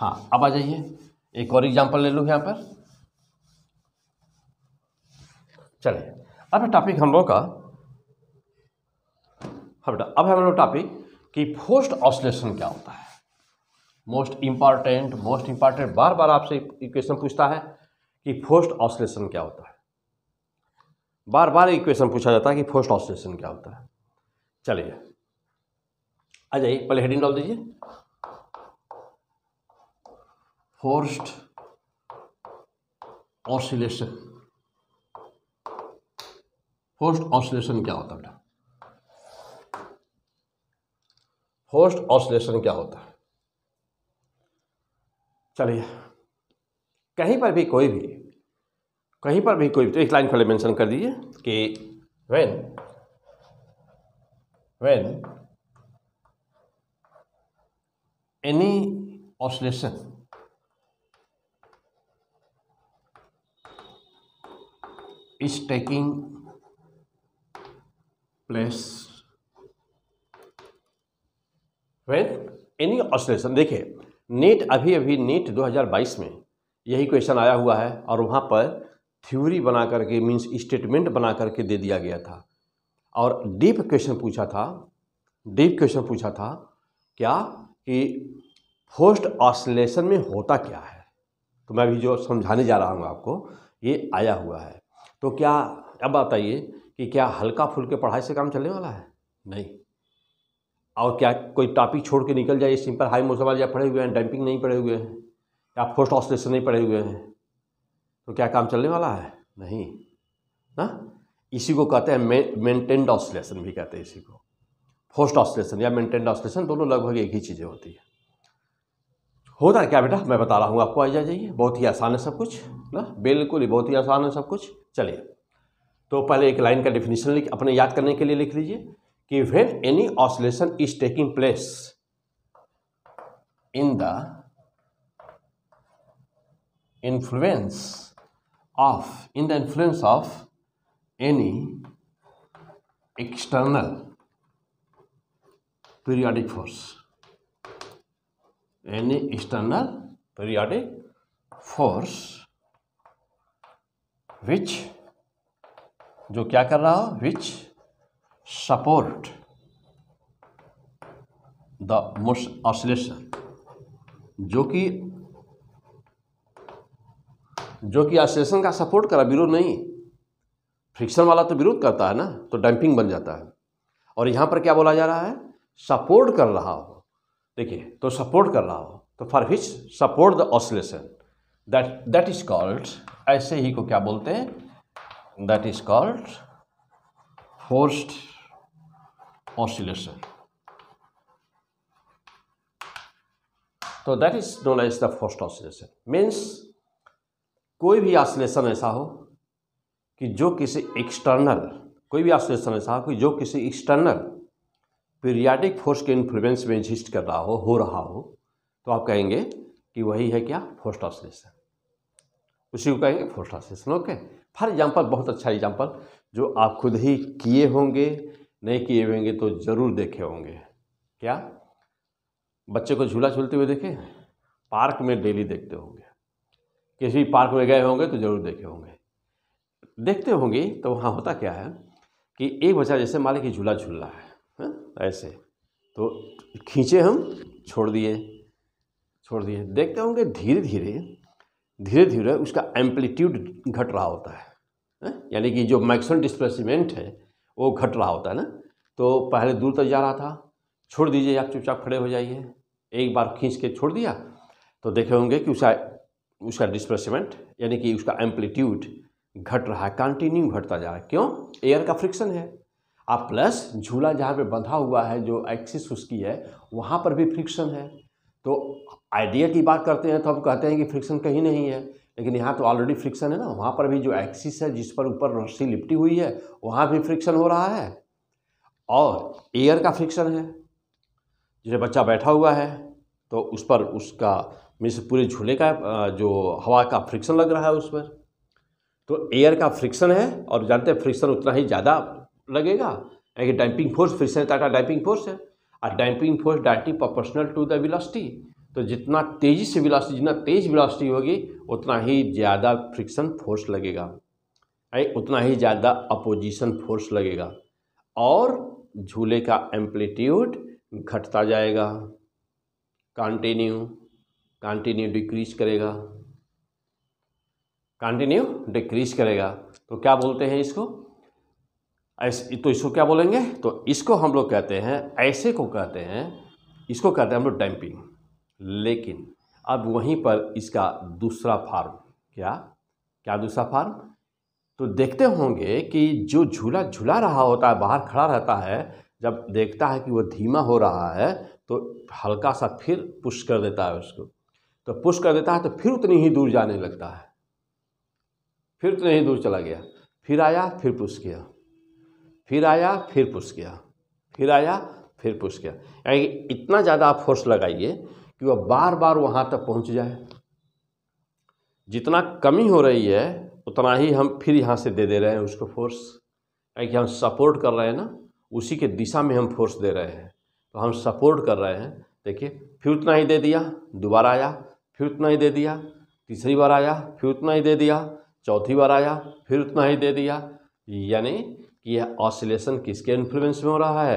हाँ अब आ जाइए एक और एग्जाम्पल ले लूँ यहाँ पर चले अब टॉपिक हम लोग का हाँ बेटा अब हम लोग टॉपिक कि पोस्ट ऑसलेशन क्या होता है मोस्ट इंपॉर्टेंट मोस्ट इंपॉर्टेंट बार बार आपसे इक्वेशन पूछता है कि पोस्ट ऑसलेशन क्या होता है बार बार इक्वेशन पूछा जाता है कि पोस्ट ऑसलेशन क्या होता है चलिए आ जाइए पहले हेडिंग डाल दीजिए फोर्स्ड ऑसिलेशन फोर्स्ड ऑसिलेशन क्या होता है बेटा फोर्स्ड ऑसिलेशन क्या होता है चलिए कहीं पर भी कोई भी कहीं पर भी कोई भी तो एक लाइन पहले मेंशन कर दीजिए कि when when any oscillation is taking place when any oscillation देखिए नीट अभी अभी नीट 2022 में यही क्वेश्चन आया हुआ है और वहाँ पर थ्योरी बना करके मीन्स स्टेटमेंट बना करके दे दिया गया था और डीप क्वेश्चन पूछा था डीप क्वेश्चन पूछा था क्या कि फोस्ट ऑसलेशन में होता क्या है तो मैं अभी जो समझाने जा रहा हूँ आपको ये आया हुआ है तो क्या अब बताइए कि क्या हल्का फुल्के पढ़ाई से काम चलने वाला है नहीं और क्या कोई टॉपिक छोड़ के निकल जाए सिंपल हाई मौसम या पढ़े हुए हैं डंपिंग नहीं पढ़े हुए हैं या फोस्ट ऑसलेशन नहीं पढ़े हुए हैं तो क्या काम चलने वाला है नहीं ना इसी को कहते हैं मेंटेन्ड ऑसलेशन भी कहते हैं इसी को फोस्ट ऑसलेशन या मेंटेन्ड ऑसलेशन दोनों लगभग एक ही चीज़ें होती हैं होता है क्या बेटा मैं बता रहा हूँ आपको आ जाइए बहुत ही आसान है सब कुछ ना बिल्कुल ही बहुत ही आसान है सब कुछ चलिए तो पहले एक लाइन का डिफिनेशन लिख अपने याद करने के लिए लिख लीजिए कि when any oscillation is taking place in the influence of in the influence of any external periodic force any external periodic force which जो क्या कर रहा हो which support the most oscillation जो कि जो कि ऑसिलेशन का सपोर्ट करा विरोध नहीं फ्रिक्शन वाला तो विरोध करता है ना तो डैम्पिंग बन जाता है और यहां पर क्या बोला जा रहा है सपोर्ट कर रहा हो देखिए तो सपोर्ट कर रहा हो तो for which support the oscillation that that is called ऐसे ही को क्या बोलते हैं that is called forced oscillation तो that is known as the forced oscillation means कोई भी ऑसिलेशन ऐसा हो कि जो किसी एक्सटर्नल कोई भी ऑसिलेशन ऐसा हो कि जो किसी एक्सटर्नल पीरियाडिक फोर्स के इन्फ्लुएंस में एग्जिस्ट कर रहा हो हो रहा हो तो आप कहेंगे कि वही है क्या फोर्स्ट ऑसलेशन उसी को कहेंगे forced oscillation okay for example बहुत अच्छा एग्जाम्पल जो आप खुद ही किए होंगे नहीं किए होंगे तो ज़रूर देखे होंगे क्या बच्चे को झूला झूलते हुए देखे पार्क में डेली देखते होंगे किसी पार्क में गए होंगे तो ज़रूर देखे होंगे देखते होंगे तो वहाँ होता क्या है कि एक बच्चा जैसे मान लें कि झूला झूल रहा है ऐसे तो खींचे हम छोड़ दिए छोड़ दिए देखते होंगे धीरे धीरे धीरे धीरे उसका एम्पलीट्यूड घट रहा होता है, यानी कि जो मैक्सिमम डिस्प्लेसमेंट है वो घट रहा होता है ना तो पहले दूर तक जा रहा था छोड़ दीजिए आप चुपचाप खड़े हो जाइए एक बार खींच के छोड़ दिया तो देखे होंगे कि उसका उसका डिस्प्लेसमेंट यानी कि उसका एम्पलीट्यूड घट रहा है कंटिन्यू घटता जा रहा है क्यों एयर का फ्रिक्शन है आप प्लस झूला जहाँ पे बंधा हुआ है जो एक्सिस उसकी है वहाँ पर भी फ्रिक्शन है तो आइडिया की बात करते हैं तो हम कहते हैं कि फ्रिक्शन कहीं नहीं है लेकिन यहाँ तो ऑलरेडी फ्रिक्शन है ना वहाँ पर भी जो एक्सिस है जिस पर ऊपर रस्सी लिपटी हुई है वहाँ भी फ्रिक्शन हो रहा है और एयर का फ्रिक्शन है जैसे बच्चा बैठा हुआ है तो उस पर उसका मीन्स पूरे झूले का जो हवा का फ्रिक्शन लग रहा है उस पर तो एयर का फ्रिक्शन है और जानते हैं फ्रिक्शन उतना ही ज़्यादा लगेगा यानी कि डैम्पिंग फोर्स फिर से टाटा डैम्पिंग फोर्स है और damping force directly proportional to the velocity तो जितना तेज़ी से विलासिटी जितना तेज विलासिटी होगी उतना ही ज़्यादा फ्रिक्शन फोर्स लगेगा उतना ही ज़्यादा अपोजिशन फोर्स लगेगा और झूले का एम्पलीट्यूड घटता जाएगा कंटिन्यू कंटिन्यू डिक्रीज करेगा कंटिन्यू डिक्रीज करेगा तो क्या बोलते हैं इसको ऐसे तो इसको क्या बोलेंगे तो इसको हम लोग कहते हैं ऐसे को कहते हैं इसको कहते हैं हम लोग डैम्पिंग लेकिन अब वहीं पर इसका दूसरा फार्म क्या क्या दूसरा फार्म तो देखते होंगे कि जो झूला झूला रहा होता है बाहर खड़ा रहता है जब देखता है कि वो धीमा हो रहा है तो हल्का सा फिर पुश कर देता है उसको तो पुश कर देता है तो फिर उतनी ही दूर जाने लगता है फिर उतनी ही दूर चला गया फिर आया फिर पुश किया फिर आया फिर पुश किया फिर आया फिर पुश किया यानी इतना ज़्यादा आप फोर्स लगाइए कि वह बार बार वहाँ तक पहुँच जाए जितना कमी हो रही है उतना ही हम फिर यहाँ से दे दे रहे हैं उसको फोर्स यानी कि हम सपोर्ट कर रहे हैं ना उसी के दिशा में हम फोर्स दे रहे हैं तो हम सपोर्ट कर रहे हैं देखिए फिर उतना ही दे दिया दोबारा आया फिर उतना ही दे दिया तीसरी बार आया फिर उतना ही दे दिया चौथी बार आया फिर उतना ही दे दिया यानी कि यह ऑसिलेशन किसके इन्फ्लुएंस में हो रहा है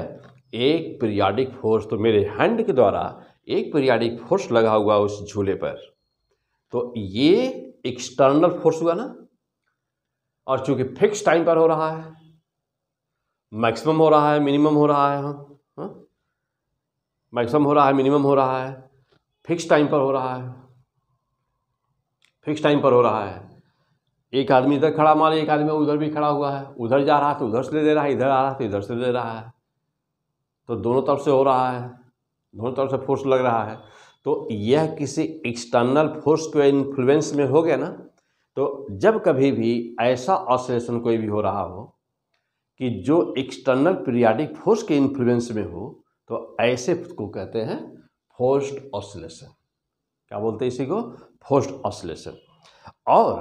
एक पीरियाडिक फोर्स तो मेरे हैंड के द्वारा एक पीरियाडिक फोर्स लगा हुआ उस झूले पर तो ये एक्सटर्नल फोर्स हुआ ना और चूंकि फिक्स टाइम पर हो रहा है मैक्सिमम हो रहा है मिनिमम हो रहा है हाँ मैक्सिमम हाँ, हो रहा है मिनिमम हो रहा है फिक्स टाइम पर हो रहा है फिक्स टाइम पर हो रहा है एक आदमी इधर खड़ा मान एक आदमी उधर भी खड़ा हुआ है उधर जा रहा है तो उधर से ले दे रहा है इधर आ रहा है तो इधर से ले रहा है तो दोनों तरफ से हो रहा है दोनों तरफ से फोर्स लग रहा है तो यह किसी एक्सटर्नल फोर्स के इन्फ्लुएंस में हो गया ना तो जब कभी भी ऐसा ऑसलेशन कोई भी हो रहा हो कि जो एक्सटर्नल पीरियाडिक फोर्स के इन्फ्लुएंस में हो तो ऐसे को कहते हैं फोर्स्ड ऑसलेशन क्या बोलते हैं इसी को फोर्स्ड ऑसलेशन और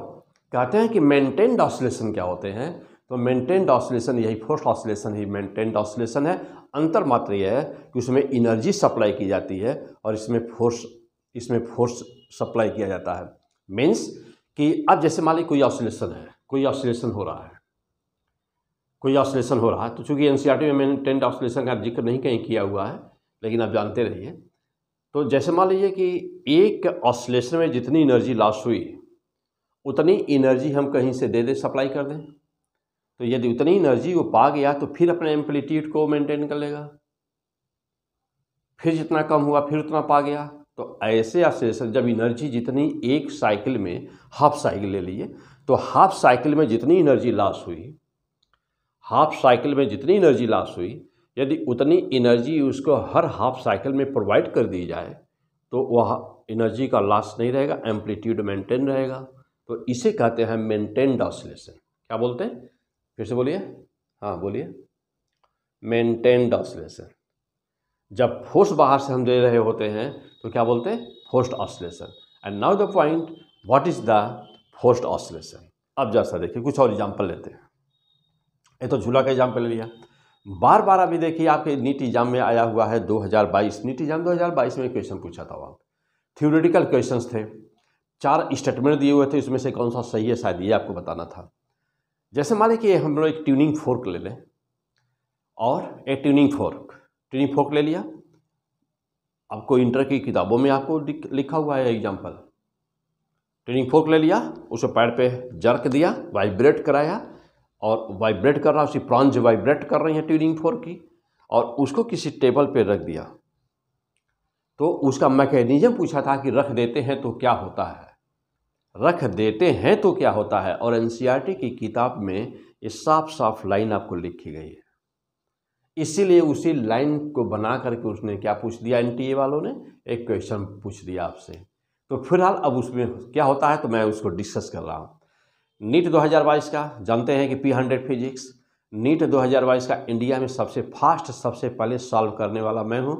कहते हैं कि मेंटेन्ड ऑसोलेशन क्या होते हैं तो मेंटेन्ड ऑसोलेशन यही फोर्स ऑसोलेशन ही मेंटेन्ड ऑसोलेशन है अंतर मात्र यह है कि उसमें इनर्जी सप्लाई की जाती है और इसमें फोर्स इसमें फोर्स सप्लाई किया जाता है मीन्स कि अब जैसे मान ली कोई ऑसोलेशन है कोई ऑसोलेशन हो रहा है कोई ऑसोलेशन हो रहा है तो चूँकि एन e में मैंने टेंट का जिक्र नहीं कहीं किया हुआ है लेकिन आप जानते रहिए तो जैसे मान लीजिए कि एक ऑसोलेशन में जितनी एनर्जी लॉस हुई उतनी एनर्जी हम कहीं से दे दें सप्लाई कर दें तो यदि उतनी एनर्जी वो पा गया तो फिर अपने एम्पलीट्यूड को मेंटेन कर लेगा फिर जितना कम हुआ फिर उतना पा गया तो ऐसे ऑसिलेशन जब एनर्जी जितनी एक साइकिल में हाफ साइकिल ले लिए तो हाफ साइकिल में जितनी एनर्जी लॉस हुई हाफ साइकिल में जितनी एनर्जी लॉस हुई यदि उतनी एनर्जी उसको हर हाफ साइकिल में प्रोवाइड कर दी जाए तो वह एनर्जी का लॉस नहीं रहेगा एम्पलीट्यूड मेंटेन रहेगा तो इसे कहते हैं मेंटेन्ड ऑसिलेशन क्या बोलते हैं फिर से बोलिए हाँ बोलिए मेंटेन्ड ऑसिलेशन जब फोर्स बाहर से हम दे रहे होते हैं तो क्या बोलते हैं forced oscillation and now the point what is the forced oscillation अब जैसा देखिए कुछ और एग्जाम्पल लेते हैं ये तो झूला का एग्जाम्पल लिया बार बार अभी देखिए आपके नीट एग्जाम में आया हुआ है 2022 नीट एग्जाम 2022 में क्वेश्चन पूछा था वहाँ थ्योरेटिकल क्वेश्चंस थे चार स्टेटमेंट दिए हुए थे इसमें से कौन सा सही है शायद ये आपको बताना था जैसे मान लीजिए हम लोग एक ट्यूनिंग फोर्क ले लें और एक ट्यूनिंग फोर्क ट्यूनिंग फोर्क ले लिया आपको इंटर की किताबों में आपको लिखा हुआ है एग्जाम्पल ट्यूनिंग फोर्क ले लिया उसे पैर पे जर्क दिया वाइब्रेट कराया और वाइब्रेट कर रहा उसी प्रांज वाइब्रेट कर रही है ट्यूनिंग फोर्क की और उसको किसी टेबल पे रख दिया तो उसका मैकेनिज्म पूछा था कि रख देते हैं तो क्या होता है रख देते हैं तो क्या होता है और एन e की किताब में ये साफ साफ लाइन आपको लिखी गई है इसीलिए उसी लाइन को बना करके उसने क्या पूछ दिया एन e वालों ने एक क्वेश्चन पूछ दिया आपसे तो फिलहाल अब उसमें क्या होता है तो मैं उसको डिस्कस कर रहा हूँ नीट 2022 का जानते हैं कि पी हंड्रेड फिजिक्स नीट 2022 का इंडिया में सबसे फास्ट सबसे पहले सॉल्व करने वाला मैं हूँ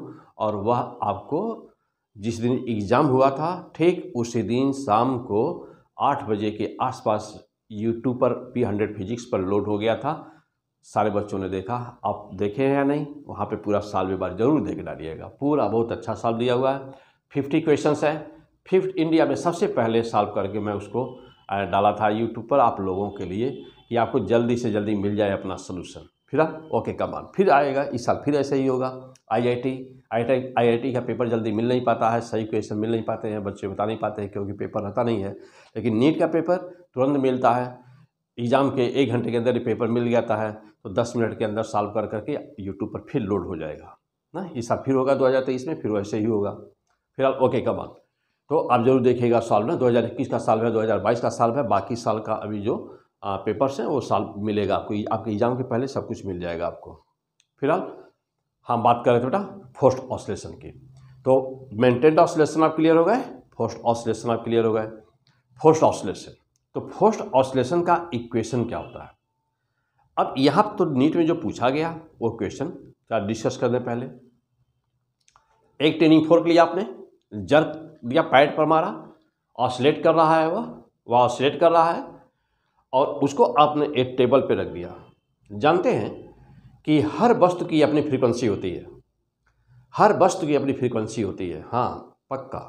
और वह आपको जिस दिन एग्ज़ाम हुआ था ठीक उसी दिन शाम को आठ बजे के आसपास यूट्यूब पर पी हंड्रेड फिजिक्स पर लोड हो गया था सारे बच्चों ने देखा आप देखे हैं या नहीं वहाँ पे पूरा साल भी बार जरूर देख डालिएगा पूरा बहुत अच्छा साल दिया हुआ है फिफ्टी क्वेश्चंस है फिफ्थ इंडिया में सबसे पहले सॉल्व करके मैं उसको डाला था यूट्यूब पर आप लोगों के लिए कि आपको जल्दी से जल्दी मिल जाए अपना सोलूशन फिर आप ओके का फिर आएगा इस साल फिर ऐसे ही होगा आईआईटी आईआईटी आईआईटी का पेपर जल्दी मिल नहीं पाता है सही क्वेश्चन मिल नहीं पाते हैं बच्चे बता नहीं पाते हैं क्योंकि पेपर रहता नहीं है लेकिन नीट का पेपर तुरंत मिलता है एग्ज़ाम के एक घंटे के अंदर ही पेपर मिल जाता है तो दस मिनट के अंदर सॉल्व कर करके यूट्यूब पर फिर लोड हो जाएगा ना इस साल फिर होगा दो हज़ार तेईस में फिर वैसे ही होगा फिर आप ओके का तो आप जरूर देखिएगा साल में दो हज़ार इक्कीस का साल है दो हज़ार बाईस का साल है बाकी साल का अभी जो पेपर्स हैं वो साल मिलेगा आपको आपके एग्ज़ाम के पहले सब कुछ मिल जाएगा आपको फिलहाल हम बात कर रहे थे बेटा फोर्स्ट ऑसलेशन की तो मेंटेन्ड ऑसलेशन आप क्लियर हो गए फर्स्ट ऑसलेशन आप क्लियर हो गए फोर्स्ट ऑसलेशन तो फर्स्ट ऑसलेशन का इक्वेशन क्या होता है अब यहाँ तो नीट में जो पूछा गया वो क्वेश्चन क्या डिस्कस कर दें पहले एक ट्रेनिंग फोर्क लिया आपने जर्क दिया पैड पर मारा ऑसलेट कर रहा है वह वह ऑसलेट कर रहा है और उसको आपने एक टेबल पे रख दिया जानते हैं कि हर वस्तु की अपनी फ्रीक्वेंसी होती है हर वस्तु की अपनी फ्रीक्वेंसी होती है हाँ पक्का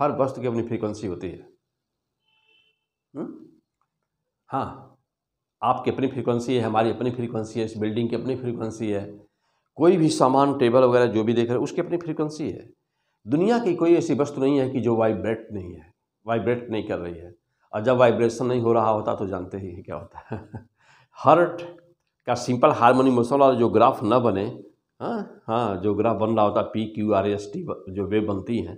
हर वस्तु की अपनी फ्रीक्वेंसी होती है हुँ? हम्म? हाँ आपकी अपनी फ्रीक्वेंसी है हमारी अपनी फ्रीक्वेंसी है इस बिल्डिंग की अपनी फ्रीक्वेंसी है कोई भी सामान टेबल वगैरह जो भी देख रहे हैं उसकी अपनी फ्रीक्वेंसी है दुनिया की कोई ऐसी वस्तु नहीं है कि जो वाइब्रेट नहीं है वाइब्रेट नहीं कर रही है और जब वाइब्रेशन नहीं हो रहा होता तो जानते ही क्या होता है हर्ट का सिंपल हारमोनी मोशन वाला जो ग्राफ न बने हाँ हाँ जो ग्राफ बन रहा होता P Q R S T जो वे बनती हैं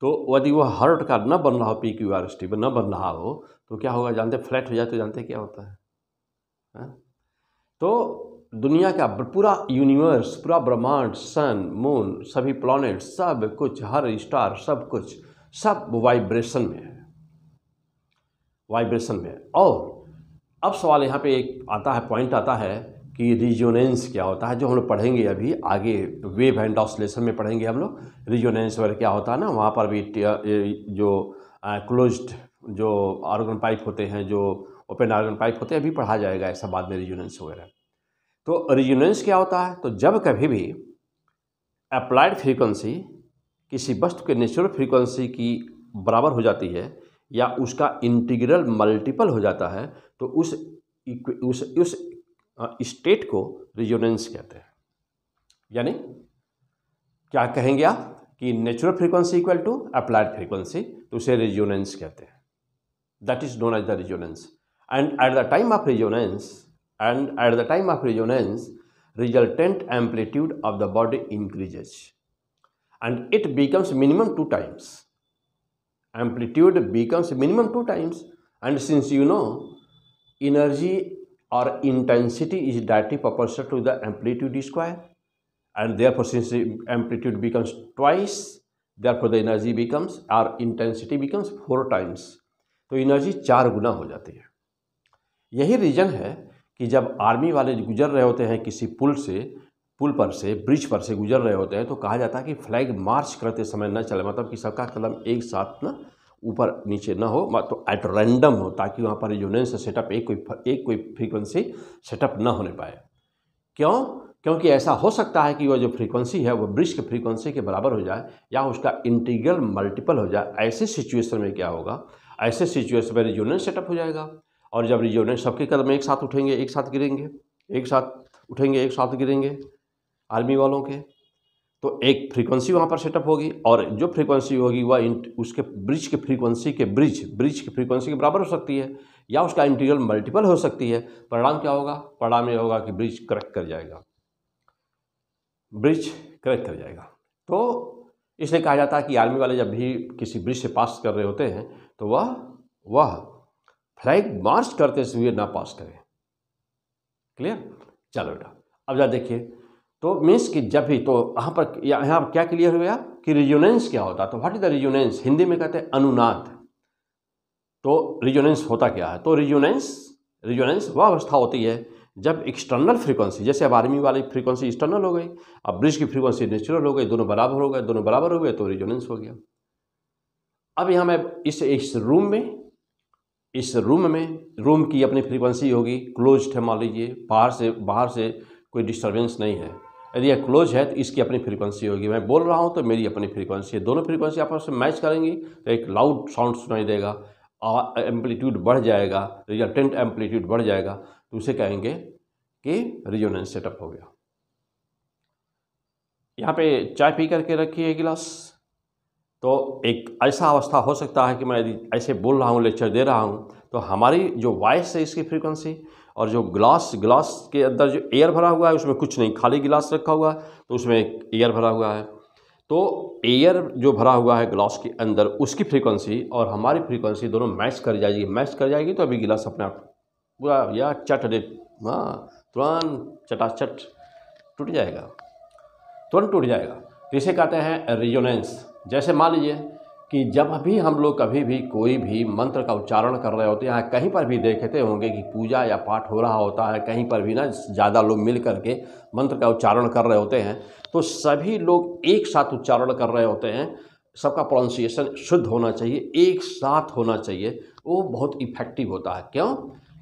तो यदि वो हर्ट का न बन रहा हो P Q R S T न बन रहा हो तो क्या होगा जानते फ्लैट हो जाए तो जानते क्या होता है हाँ? तो दुनिया का पूरा यूनिवर्स पूरा ब्रह्मांड सन मून सभी प्लानट सब कुछ हर स्टार सब कुछ सब वाइब्रेशन में है वाइब्रेशन में और अब सवाल यहाँ पे एक आता है पॉइंट आता है कि रिजोनेंस क्या होता है जो हम लोग पढ़ेंगे अभी आगे वेव एंड ऑसलेशन में पढ़ेंगे हम लोग रिजोनेंस वगैरह क्या होता है ना वहाँ पर भी जो क्लोज जो आर्गन पाइप होते हैं जो ओपन आर्गन पाइप होते हैं अभी पढ़ा जाएगा ऐसा बाद में रिजोनेंस वगैरह तो रिजोनेंस क्या होता है तो जब कभी भी अप्लाइड फ्रीक्वेंसी किसी वस्तु के नेचुरल फ्रीक्वेंसी की बराबर हो जाती है या उसका इंटीग्रल मल्टीपल हो जाता है तो उस उस उस स्टेट को रिजोनेंस कहते हैं यानी क्या कहेंगे आप कि natural frequency equal to applied frequency तो उसे रिजोनेंस कहते हैं that is known as the resonance and at the time of resonance and at the time of resonance resultant amplitude of the body increases and it becomes minimum two times amplitude becomes minimum two times and since you know energy or intensity is directly proportional to the amplitude square and therefore since the amplitude becomes twice therefore the energy becomes or intensity becomes four times तो energy चार गुना हो जाती है यही reason है कि जब आर्मी वाले गुजर रहे होते हैं किसी पुल से पुल पर से ब्रिज पर से गुजर रहे होते हैं तो कहा जाता है कि फ्लैग मार्च करते समय न चले मतलब कि सबका कदम एक साथ ना ऊपर नीचे ना हो मतलब तो एट रैंडम हो ताकि वहाँ पर रेजोनेंस सेटअप एक कोई एक कोई फ्रीक्वेंसी सेटअप ना होने पाए क्यों क्योंकि ऐसा हो सकता है कि वह जो फ्रीक्वेंसी है वह ब्रिज के फ्रीक्वेंसी के बराबर हो जाए या उसका इंटीग्रल मल्टीपल हो जाए ऐसे सिचुएशन में क्या होगा ऐसे सिचुएशन में रिजोनेंस सेटअप हो जाएगा और जब रिजोनेंस सबके कदम एक साथ उठेंगे एक साथ गिरेंगे एक साथ उठेंगे एक साथ गिरेंगे आर्मी वालों के तो एक फ्रीक्वेंसी वहाँ पर सेटअप होगी और जो फ्रीक्वेंसी होगी वह उसके ब्रिज के फ्रीक्वेंसी के ब्रिज ब्रिज की फ्रीक्वेंसी के बराबर हो सकती है या उसका इंटीग्रल मल्टीपल हो सकती है परिणाम क्या होगा परिणाम ये होगा कि ब्रिज क्रैक कर जाएगा ब्रिज क्रैक कर जाएगा तो इसलिए कहा जाता है कि आर्मी वाले जब भी किसी ब्रिज से पास कर रहे होते हैं तो वह वह फ्लैग मार्च करते हुए ना पास करें क्लियर चलो बेटा अब जा देखिए तो मीन्स कि जब भी तो यहाँ पर यहाँ क्या क्लियर हो गया कि रिजोनेंस क्या होता है तो what is the resonance Hindi में कहते हैं अनुनाद तो रिजोनेंस होता क्या है तो रिजोनेंस रिजोनेंस वह अवस्था होती है जब एक्सटर्नल फ्रीक्वेंसी जैसे अब आर्मी वाली फ्रीक्वेंसी एक्सटर्नल हो गई अब ब्रिज की फ्रीक्वेंसी नेचुरल हो गई दोनों बराबर हो गए दोनों बराबर हो गए तो रिजोनेंस हो गया अब यहाँ मैं इस इस रूम में इस रूम में रूम की अपनी फ्रीक्वेंसी होगी क्लोज्ड है मान लीजिए बाहर से बाहर से कोई डिस्टर्बेंस नहीं है यदि यह क्लोज है तो इसकी अपनी फ्रीक्वेंसी होगी मैं बोल रहा हूँ तो मेरी अपनी फ्रीक्वेंसी है दोनों फ्रीक्वेंसी आपस में मैच करेंगी तो एक लाउड साउंड सुनाई देगा एम्पलीट्यूड बढ़ जाएगा रिजल्टेंट तो एम्पलीट्यूड बढ़ जाएगा तो उसे कहेंगे कि रिजोनेंस सेटअप हो गया यहाँ पे चाय पी करके रखी है गिलास तो एक ऐसा अवस्था हो सकता है कि मैं यदि ऐसे बोल रहा हूँ लेक्चर दे रहा हूँ तो हमारी जो वॉइस है इसकी फ्रीक्वेंसी और जो ग्लास ग्लास के अंदर जो एयर भरा हुआ है उसमें कुछ नहीं खाली गिलास रखा हुआ है तो उसमें एयर भरा हुआ है तो एयर जो भरा हुआ है ग्लास के अंदर उसकी फ्रीक्वेंसी और हमारी फ्रीक्वेंसी दोनों मैच कर जाएगी मैच कर जाएगी तो अभी गिलास अपने आप पूरा या चट डे हाँ तुरंत चटाचट टूट जाएगा तुरंत टूट जाएगा तो इसे कहते हैं रिजोनेंस जैसे मान लीजिए कि जब भी हम लोग कभी भी कोई भी मंत्र का उच्चारण कर रहे होते हैं कहीं पर भी देखते होंगे कि पूजा या पाठ हो रहा होता है कहीं पर भी ना ज़्यादा लोग मिल करके मंत्र का उच्चारण कर रहे होते हैं तो सभी लोग एक साथ उच्चारण कर रहे होते हैं सबका प्रोनाउंसिएशन शुद्ध होना चाहिए एक साथ होना चाहिए वो बहुत इफेक्टिव होता है क्यों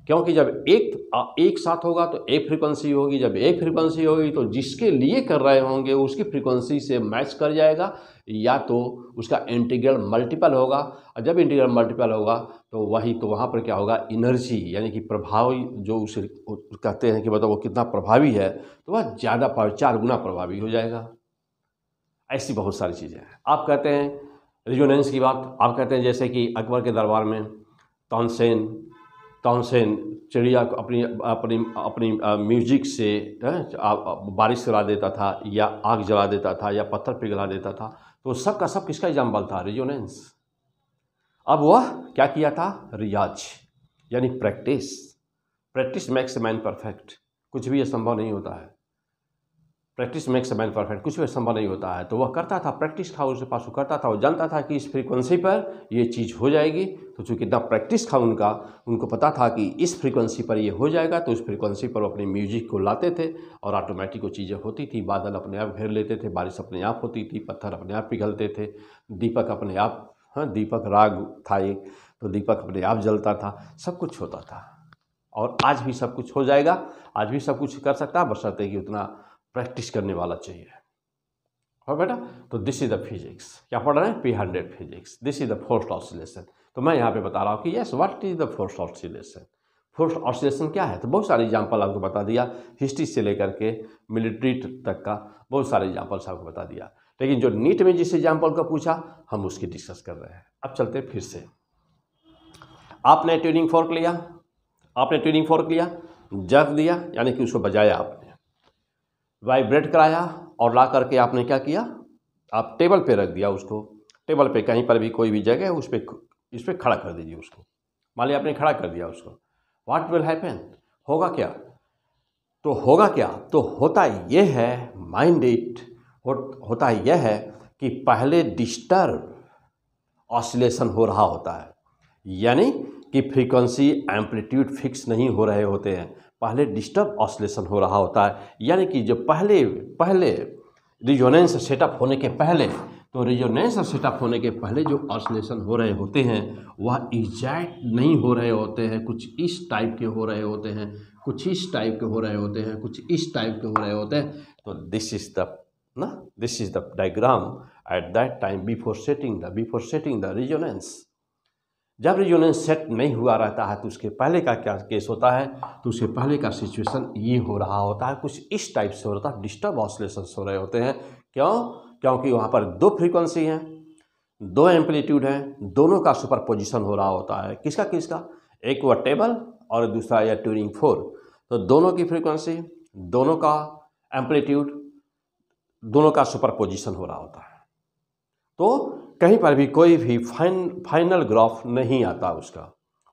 क्योंकि जब एक एक साथ होगा तो एक फ्रीक्वेंसी होगी जब एक फ्रीक्वेंसी होगी तो जिसके लिए कर रहे होंगे उसकी फ्रीक्वेंसी से मैच कर जाएगा या तो उसका इंटीग्रल मल्टीपल होगा और जब इंटीग्रल मल्टीपल होगा तो वही तो वहाँ पर क्या होगा इनर्जी यानी कि प्रभाव जो उसे कहते हैं कि मतलब वो कितना प्रभावी है तो वह ज़्यादा चार गुना प्रभावी हो जाएगा ऐसी बहुत सारी चीज़ें हैं आप कहते हैं रिजोनेंस की बात आप कहते हैं जैसे कि अकबर के दरबार में तानसेन तानसेन चिड़िया को अपनी अपनी अपनी म्यूजिक से बारिश करा देता था या आग जला देता था या पत्थर पिघला देता था तो सब का सब किसका एग्जाम्पल था रिजोनेंस अब वह क्या किया था रियाज यानी practice practice makes man perfect कुछ भी असंभव नहीं होता है प्रैक्टिस मेक्स मैन परफेक्ट कुछ भी संभव नहीं होता है तो वह करता था प्रैक्टिस था उसके पास वो करता था वो जानता था कि इस फ्रीक्वेंसी पर ये चीज़ हो जाएगी तो चूँकि इतना प्रैक्टिस था उनका उनको पता था कि इस फ्रीक्वेंसी पर ये हो जाएगा तो उस फ्रीक्वेंसी पर वो अपने म्यूजिक को लाते थे और ऑटोमेटिक वो चीज़ें होती थी बादल अपने आप घेर लेते थे बारिश अपने आप होती थी पत्थर अपने आप पिघलते थे दीपक अपने आप हाँ दीपक राग था एक तो दीपक अपने आप जलता था सब कुछ होता था और आज भी सब कुछ हो जाएगा आज भी सब कुछ कर सकता है सकते कि उतना प्रैक्टिस करने वाला चाहिए और हाँ बेटा तो दिस इज द फिजिक्स क्या पढ़ रहे हैं P hundred physics this is the force oscillation तो मैं यहाँ पे बता रहा हूँ कि yes what is the force oscillation force oscillation क्या है तो बहुत सारे एग्जाम्पल आपको बता दिया हिस्ट्री से लेकर के मिलिट्री तक का बहुत सारे एग्जाम्पल्स आपको बता दिया लेकिन जो नीट में जिस एग्जाम्पल का पूछा हम उसकी डिस्कस कर रहे हैं अब चलते फिर से आपने ट्यूनिंग फोर्क लिया आपने ट्यूनिंग फोर्क लिया जग दिया यानी कि उसको बजाया आपने वाइब्रेट कराया और ला करके आपने क्या किया आप टेबल पे रख दिया उसको टेबल पे कहीं पर भी कोई भी जगह उस पर इस पर खड़ा कर दीजिए उसको मान लिया आपने खड़ा कर दिया उसको वाट विल हैपन होगा क्या तो होगा क्या तो होता यह है माइंड इट हो, होता यह है कि पहले डिस्टर्ब ऑसिलेशन हो रहा होता है यानी कि फ्रीक्वेंसी एम्पलीट्यूड फिक्स नहीं हो रहे होते हैं पहले डिस्टर्ब ऑसलेशन हो रहा होता है यानी कि जो पहले पहले रिजोनेंस सेटअप होने के पहले तो रिजोनेंस सेटअप होने के पहले जो ऑसलेशन हो रहे होते हैं वह एग्जैक्ट नहीं हो रहे होते हैं कुछ इस टाइप के हो रहे होते हैं कुछ इस टाइप के हो रहे होते हैं कुछ इस टाइप के हो रहे होते हैं तो दिस इज द ना this is the diagram at that time before setting the before setting the resonance जब रिजोनेंस सेट नहीं हुआ रहता है तो उसके पहले का क्या केस होता है तो उसके पहले का सिचुएशन ये हो रहा होता है कुछ इस टाइप से हो रहा है डिस्टर्ब ऑसलेशन हो रहे होते हैं क्यों क्योंकि वहाँ पर दो फ्रीक्वेंसी हैं दो एम्पलीट्यूड हैं दोनों का सुपर पोजिशन हो रहा होता है किसका किसका एक वो टेबल और दूसरा या ट्यूरिंग फोर तो दोनों की फ्रीक्वेंसी दोनों का एम्पलीट्यूड दोनों का सुपर पोजिशन हो रहा होता है तो कहीं पर भी कोई भी फाइन फाइनल ग्राफ नहीं आता उसका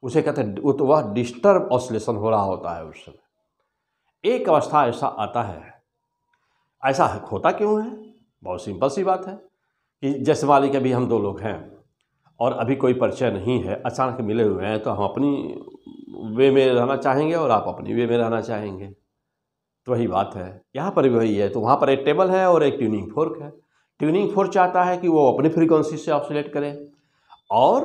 उसे कहते हैं वो तो वह डिस्टर्ब ऑसलेशन हो रहा होता है उस समय एक अवस्था ऐसा आता है ऐसा होता क्यों है बहुत सिंपल सी बात है कि जैसे वाले के अभी हम दो लोग हैं और अभी कोई परिचय नहीं है अचानक मिले हुए हैं तो हम अपनी वे में रहना चाहेंगे और आप अपनी वे में रहना चाहेंगे तो वही बात है यहाँ पर भी वही है तो वहाँ पर एक टेबल है और एक ट्यूनिंग फोर्क है ट्यूनिंग फोर चाहता है कि वो अपने फ्रीक्वेंसी से ऑसोलेट करें और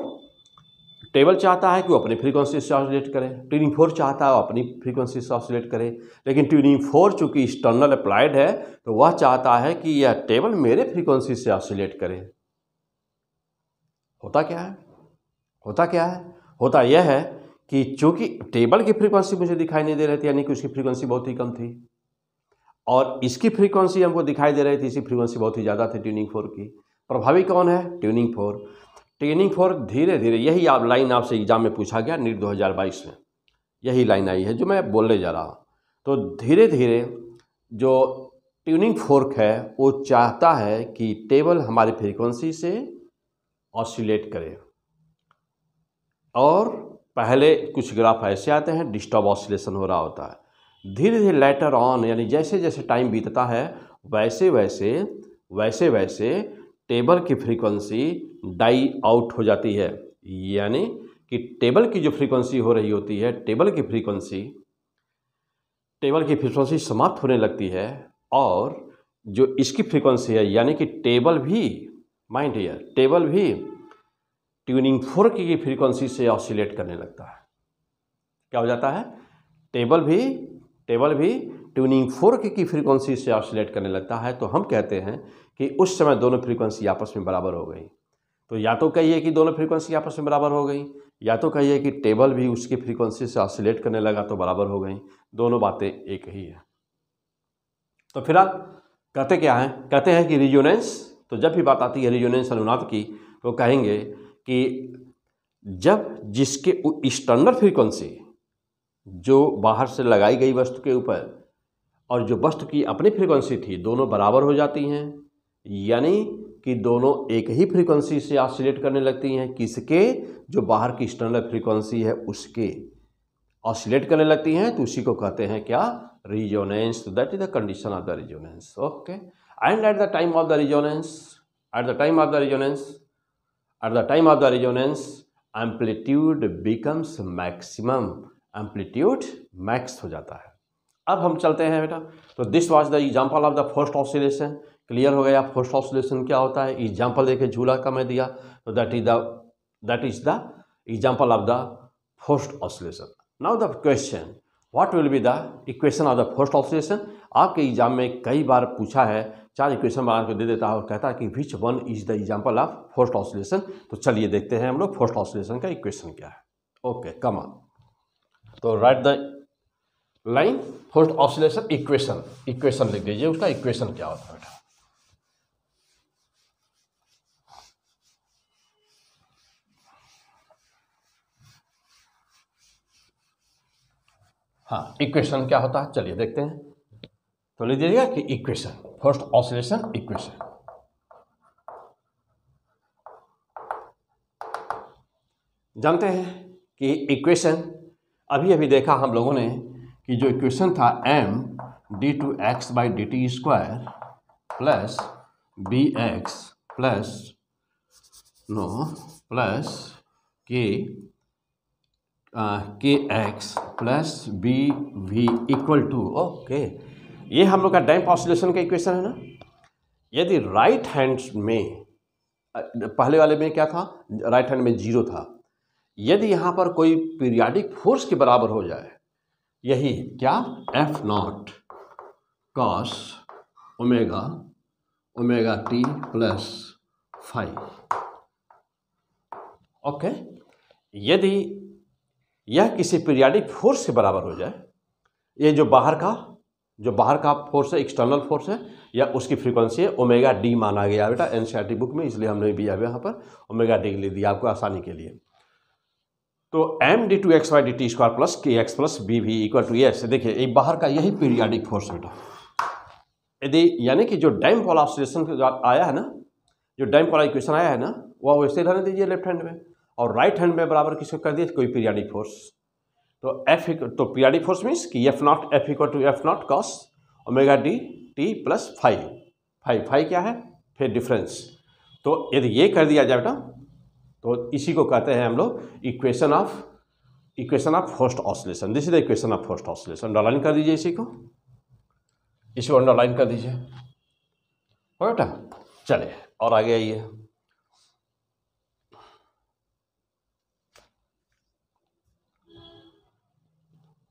टेबल चाहता है कि वो अपने फ्रीक्वेंसी से ऑसोलेट करे ट्यूनिंग फोर चाहता है वो अपनी फ्रीक्वेंसी से ऑसोलेट करें लेकिन ट्यूनिंग फोर चूंकि एक्सटर्नल अप्लाइड है तो वह चाहता है कि यह टेबल मेरे फ्रीक्वेंसी से ऑसोलेट करे होता क्या है होता क्या है होता यह है कि चूंकि टेबल की फ्रीक्वेंसी मुझे दिखाई नहीं दे रही थी यानी कि उसकी फ्रीक्वेंसी बहुत ही कम थी और इसकी फ्रीक्वेंसी हमको दिखाई दे रही थी इसकी फ्रीक्वेंसी बहुत ही ज़्यादा थी ट्यूनिंग फोर की प्रभावी कौन है ट्यूनिंग फोर ट्यूनिंग फोर धीरे धीरे यही आप लाइन आपसे एग्जाम में पूछा गया नीट 2022 में यही लाइन आई है जो मैं बोलने जा रहा हूँ तो धीरे धीरे जो ट्यूनिंग फोर्क है वो चाहता है कि टेबल हमारी फ्रीक्वेंसी से ऑसिलेट करे और पहले कुछ ग्राफ ऐसे आते हैं डिस्टर्ब ऑसिलेशन हो रहा होता है धीरे धीरे लेटर ऑन यानी जैसे जैसे टाइम बीतता है वैसे वैसे वैसे वैसे टेबल की फ्रीक्वेंसी डाई आउट हो जाती है यानी कि टेबल की जो फ्रीक्वेंसी हो रही होती है टेबल की फ्रीक्वेंसी टेबल की फ्रीक्वेंसी समाप्त होने लगती है और जो इसकी फ्रीक्वेंसी है यानी कि टेबल भी माइंड ईयर टेबल भी ट्यूनिंग फोर की फ्रीक्वेंसी से ऑसिलेट करने लगता है क्या हो जाता है टेबल भी टेबल भी ट्यूनिंग फोर्क की फ्रीक्वेंसी से ऑसिलेट करने लगता है तो हम कहते हैं कि उस समय दोनों फ्रीक्वेंसी आपस में बराबर हो गई तो या तो कहिए कि दोनों फ्रीक्वेंसी आपस में बराबर हो गई या तो कहिए कि टेबल भी उसकी फ्रीक्वेंसी से ऑसिलेट करने लगा तो बराबर हो गई दोनों बातें एक ही है तो फिलहाल कहते क्या हैं कहते हैं कि रिजोनेंस तो जब भी बात आती है रिजोनेंस अनुनाद की तो कहेंगे कि जब जिसके स्टैंडर्ड फ्रीक्वेंसी जो बाहर से लगाई गई वस्तु के ऊपर और जो वस्तु की अपनी फ्रीक्वेंसी थी दोनों बराबर हो जाती हैं यानी कि दोनों एक ही फ्रीक्वेंसी से ऑसिलेट करने लगती हैं किसके जो बाहर की स्टैंडर्ड फ्रीक्वेंसी है उसके ऑसिलेट करने लगती हैं तो उसी को कहते हैं क्या resonance that is the condition of the resonance okay and at the time of the resonance at the time of the resonance at the time of the resonance amplitude becomes maximum amplitude max हो जाता है अब हम चलते हैं बेटा तो this was the example of the first oxidation clear हो गया फर्स्ट ऑक्सीडेशन क्या होता है एग्जाम्पल देखे झूला का मैं दिया तो that is that is the example of the first oxidation now the question what will be the equation of the first oxidation आपके एग्जाम में कई बार पूछा है चार इक्वेशन बना के दे देता है और कहता है कि which one is the example of first oxidation तो चलिए देखते हैं हम लोग फर्स्ट ऑक्सीडेशन का इक्वेशन क्या है ओके कमा तो write the line force oscillation equation equation लिख दीजिए उसका इक्वेशन क्या होता है बेटा हाँ इक्वेशन क्या होता है चलिए देखते हैं तो लिख दीजिएगा कि इक्वेशन फर्स्ट ऑसिलेशन इक्वेशन जानते हैं कि इक्वेशन अभी अभी देखा हम लोगों ने कि जो इक्वेशन था M D two X by D T square plus B X plus no plus K K X plus B V equal to okay ये हम लोग का डैम ऑसिलेशन का इक्वेशन है ना यदि राइट हैंड में uh, पहले वाले में क्या था राइट हैंड में जीरो था यदि यहाँ पर कोई पीरियाडिक फोर्स के बराबर हो जाए यही क्या F naught cos omega omega T plus five okay यदि यह किसी पीरियाडिक फोर्स के बराबर हो जाए ये जो बाहर का जो बाहर का फोर्स है एक्सटर्नल फोर्स है या उसकी फ्रीक्वेंसी है ओमेगा डी माना गया बेटा एनसीआरटी बुक e में इसलिए हमने भी यहाँ पर ओमेगा डी ले दिया आपको आसानी के लिए तो M D two X Y D T square plus K X plus B भी इक्वल टू एस देखिए ये बाहर का यही पीरियाडिक फोर्स बेटा यदि यानी कि जो डैम वाला ऑक्सीडेशन आया है ना जो डैम वाला इक्वेशन आया है ना वह वैसे रहने दीजिए लेफ्ट हैंड में और राइट हैंड में बराबर किसको कर दिए कोई पीरियाडिक फोर्स तो एफ तो पीरियाडिक फोर्स मीन्स कि F naught F equal to F naught cos omega D T plus five five five क्या है फिर डिफरेंस तो यदि ये कर दिया जाए बेटा तो इसी को कहते हैं हम लोग equation of equation of first oscillation this is the equation of first oscillation underline कर दीजिए इसी को इसी को अंडरलाइन कर दीजिए हो बेटा चले और आगे आइए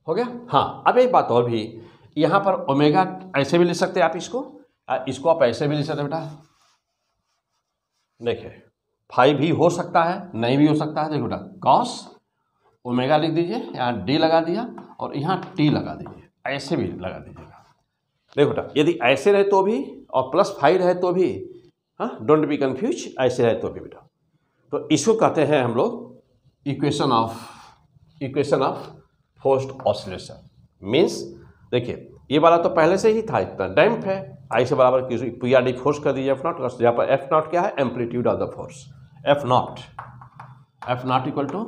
हो गया हाँ अब एक बात और भी यहाँ पर ओमेगा ऐसे भी ले सकते हैं आप इसको इसको आप ऐसे भी ले सकते बेटा देखिए फाइव भी हो सकता है नहीं भी हो सकता है देखो बेटा कॉस ओमेगा लिख दीजिए यहाँ डी लगा दिया और यहाँ टी लगा दीजिए ऐसे भी लगा दीजिएगा देखो बेटा यदि ऐसे रहे तो भी और प्लस फाइव रहे तो भी हाँ डोंट बी कन्फ्यूज ऐसे रहे तो भी बेटा तो इसको कहते हैं हम लोग equation of equation of forced oscillation means देखिए ये वाला तो पहले से ही था इतना डैम्प है आई से बराबर पी आर डी फोर्स कर दीजिए एफ नॉट यहाँ पर एफ नॉट क्या है amplitude of the force F naught F naught equal to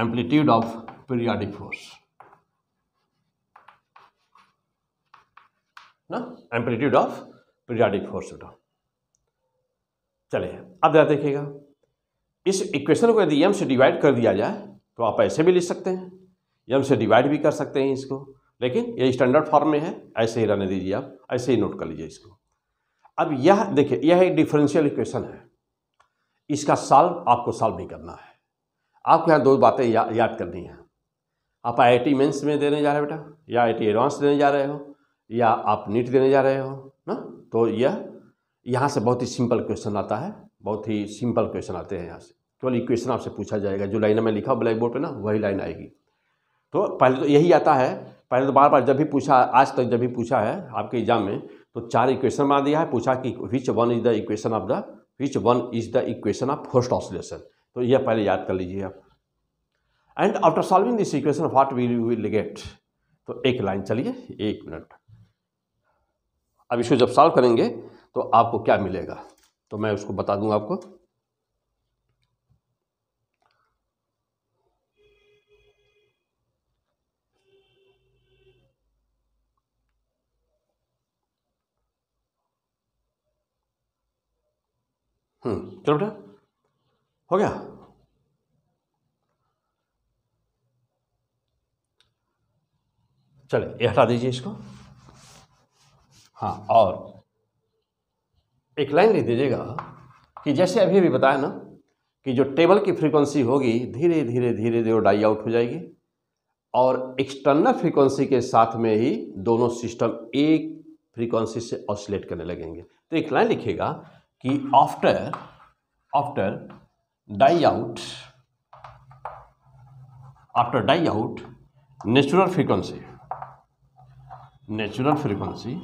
amplitude of periodic force ना एम्पलीट्यूड ऑफ पीरियाडिक फोर्स बेटा चले अब जरा देखिएगा इस इक्वेशन को यदि एम से डिवाइड कर दिया जाए तो आप ऐसे भी लिख सकते हैं एम से डिवाइड भी कर सकते हैं इसको लेकिन ये स्टैंडर्ड फॉर्म में है ऐसे ही रहने दीजिए आप ऐसे ही नोट कर लीजिए इसको अब यह देखिए यह एक डिफरेंशियल इक्वेशन है इसका सॉल्व आपको सॉल्व नहीं करना है आपको यहाँ दो बातें या, याद करनी है आप आई आई मेंस में देने जा रहे हो बेटा या आई एडवांस देने जा रहे हो या आप नीट देने जा रहे हो ना तो यह यहाँ से बहुत ही सिंपल क्वेश्चन आता है बहुत ही सिंपल क्वेश्चन आते हैं यहाँ से केवल इक्वेशन आपसे पूछा जाएगा जो लाइन में लिखा हो ब्लैक बोर्ड पर ना वही लाइन आएगी तो पहले तो यही आता है पहले तो बार बार जब भी पूछा आज तक जब भी पूछा है आपके एग्ज़ाम में तो चार इक्वेशन बना दिया है पूछा कि which one is the equation of the which one is the equation of first oscillation तो यह पहले याद कर लीजिए आप and after solving this equation what will you will get तो एक लाइन चलिए एक मिनट अब इसको जब सॉल्व करेंगे तो आपको क्या मिलेगा तो मैं उसको बता दूंगा आपको हम्म, चलो बेटा हो गया चले ये हटा दीजिए इसको हाँ और एक लाइन लिख दीजिएगा कि जैसे अभी अभी बताया ना कि जो टेबल की फ्रीक्वेंसी होगी धीरे धीरे धीरे धीरे डाई आउट हो जाएगी और एक्सटर्नल फ्रीक्वेंसी के साथ में ही दोनों सिस्टम एक फ्रीक्वेंसी से ऑसिलेट करने लगेंगे तो एक लाइन लिखिएगा कि after after die out after die out natural frequency natural frequency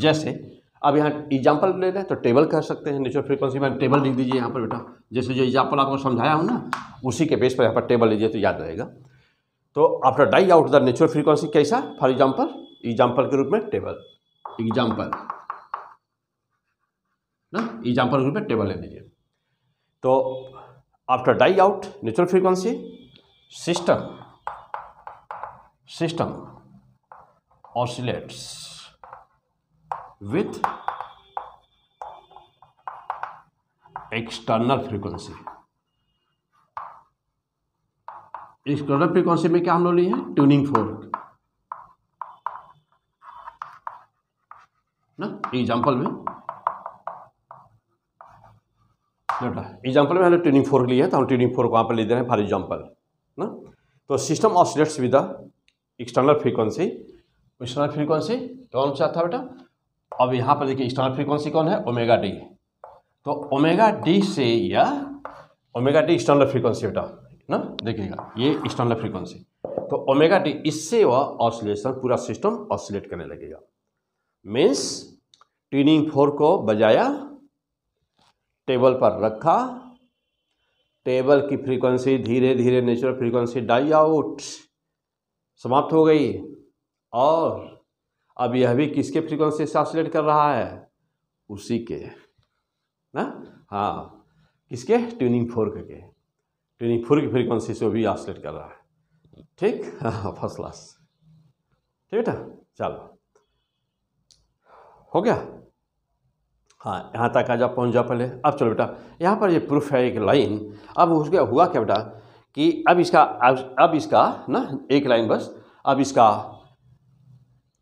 जैसे अब यहाँ एग्जाम्पल ले लें तो टेबल कह सकते हैं नेचुरल फ्रीक्वेंसी में टेबल लिख दीजिए यहाँ पर बेटा जैसे जो एग्जाम्पल आपको समझाया हूँ ना उसी के बेस पर यहाँ पर टेबल लीजिए तो याद रहेगा तो after die out the natural frequency कैसा फॉर एग्जाम्पल एग्जाम्पल के रूप में टेबल एग्जाम्पल ना एग्जाम्पल ग्रुप में टेबल ले लीजिए तो after die out natural frequency system system oscillates with external frequency external frequency में क्या हम लोग लिए हैं ट्यूनिंग फोर्क ना एग्जाम्पल में एग्जाम्पल में हमने ट्यूनिंग फोर लिया है तो हम ट्यूनिंग फोर को वहाँ पर ले दे रहे हैं फॉर एग्जाम्पल ना तो system oscillates with the external frequency external frequency कौन सा था बेटा अब यहाँ पर देखिए एक्सटर्नल फ्रीक्वेंसी कौन है ओमेगा डी तो ओमेगा डी से या ओमेगा डी एक्सटर्नल फ्रीक्वेंसी बेटा ना देखिएगा ये एक्सटर्नल फ्रीक्वेंसी तो ओमेगा डी इससे वह ऑसिलेशन पूरा सिस्टम ऑसिलेट करने लगेगा मीन्स ट्यूनिंग फोर को बजाया टेबल पर रखा टेबल की फ्रीक्वेंसी धीरे धीरे नेचुरल फ्रीक्वेंसी डाई आउट समाप्त हो गई और अब यह भी किसके फ्रीक्वेंसी से ऑसिलेट कर रहा है उसी के ना हाँ किसके ट्यूनिंग फोर्क के ट्यूनिंग फोर्क की फ्रीक्वेंसी से भी ऑसिलेट कर रहा है ठीक हाँ फर्स्ट क्लास ठीक है चलो हो गया हाँ यहाँ तक आ जाओ पहुँच जाओ पहले अब चलो बेटा यहाँ पर ये प्रूफ है एक लाइन अब उसके हुआ क्या बेटा कि अब इसका अब, अब इसका ना एक लाइन बस अब इसका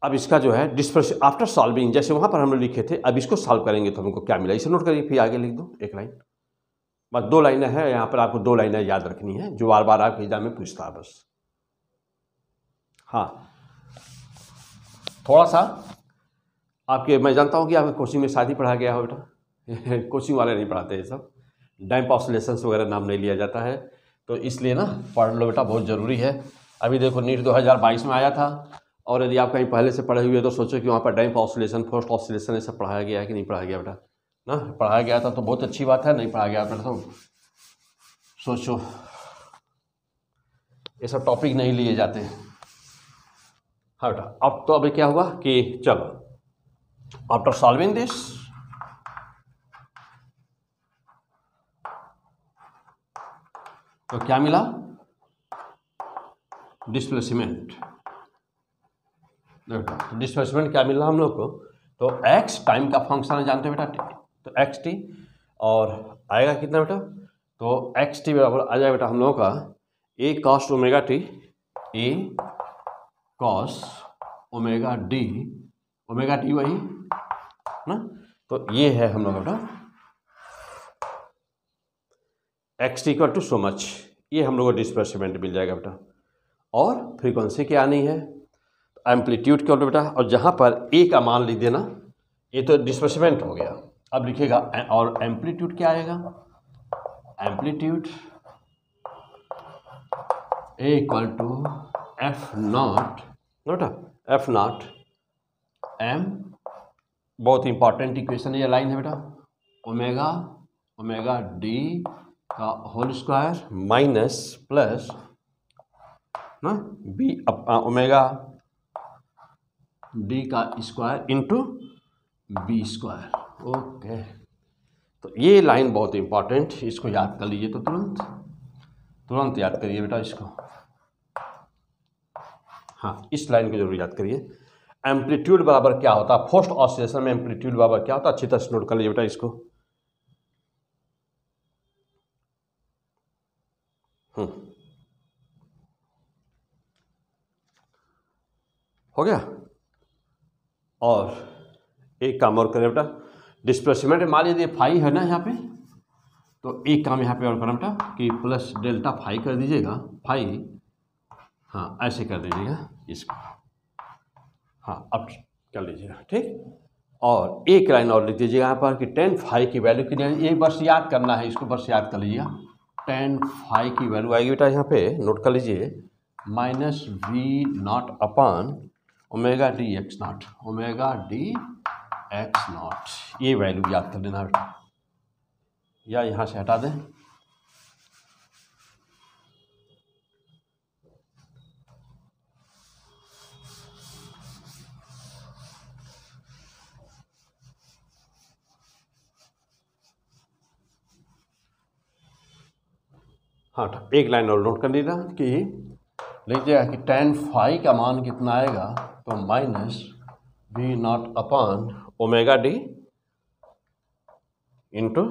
अब इसका जो है डिस्पर्स आफ्टर सॉल्विंग जैसे वहाँ पर हम लोग लिखे थे अब इसको सॉल्व करेंगे तो हमको क्या मिला इसे नोट करिए फिर आगे लिख दो एक लाइन बस दो लाइनें हैं यहाँ पर आपको दो लाइनें याद रखनी है जो बार बार आपके एग्जाम में पूछता है बस हाँ थोड़ा सा आपके मैं जानता हूँ कि आपके कोचिंग में शादी पढ़ा गया हो बेटा कोचिंग वाले नहीं पढ़ाते ये सब डैम्प ऑसोलेशंस वगैरह नाम नहीं लिया जाता है तो इसलिए ना पढ़ लो बेटा बहुत ज़रूरी है अभी देखो नीट 2022 में आया था और यदि आप कहीं पहले से पढ़े हुए तो सोचो कि वहाँ पर डैम्प ऑसोलेशन फर्स्ट ऑसोलेशन ये सब पढ़ाया गया है कि नहीं पढ़ाया गया बेटा ना पढ़ाया गया था तो बहुत अच्छी बात है नहीं पढ़ाया गया बेटा तो सोचो ये सब टॉपिक नहीं लिए जाते हैं हाँ बेटा अब तो अभी क्या हुआ कि चलो After solving this, तो क्या मिला डिस्प्लेसमेंट तो डिस्प्लेसमेंट क्या मिला हम लोग को तो x टाइम का फंक्शन जानते बेटा तो एक्स टी और आएगा कितना बेटा तो एक्स टी बराबर आ जाएगा बेटा हम लोगों का A cos omega T A cos omega D omega T वही ना तो ये है हम लोग का X equal to so much ये हम लोग को डिस्प्लेसमेंट मिल जाएगा बेटा और फ्रीक्वेंसी क्या नहीं है एम्पलीट्यूड क्या बेटा और जहाँ पर ए का मान लिख देना ये तो डिस्प्लेसमेंट हो गया अब लिखेगा और एम्पलीट्यूड क्या आएगा amplitude A equal to F naught बेटा एफ नॉट एम बहुत इंपॉर्टेंट इक्वेशन है ये लाइन है बेटा ओमेगा ओमेगा डी का होल स्क्वायर माइनस प्लस ना बी ओमेगा डी का square into B square okay तो ये लाइन बहुत इंपॉर्टेंट इसको याद कर लीजिए तो तुरंत तुरंत याद करिए बेटा इसको हाँ इस लाइन को जरूर याद करिए एम्पलीट्यूड बराबर क्या होता है फोस्ट ऑसिलेशन में एम्पलीट्यूड बराबर क्या होता है अच्छी तरह से नोट कर लीजिए बेटा इसको हम्म। हो गया और एक काम और करें बेटा डिस्प्लेसमेंट मान लीजिए फाइव है ना यहाँ पे तो एक काम यहाँ पे और करना बेटा कि प्लस डेल्टा फाइव कर दीजिएगा फाइव हाँ ऐसे कर दीजिएगा इसको हाँ अब कर लीजिएगा ठीक और एक लाइन और लिख दीजिए यहाँ पर कि टेन फाइव की वैल्यू कितनी आएगी ये बस याद करना है इसको बस याद कर लीजिएगा टेन फाइव की वैल्यू आएगी बेटा यहाँ पे नोट कर लीजिए minus V naught upon omega D X naught omega D X naught ये वैल्यू याद कर लेना बेटा या यहाँ से हटा दें हाँ एक लाइन और नोट कर लीजिएगा कि लीजिएगा कि टेन फाइव का मान कितना आएगा तो minus V naught upon omega D into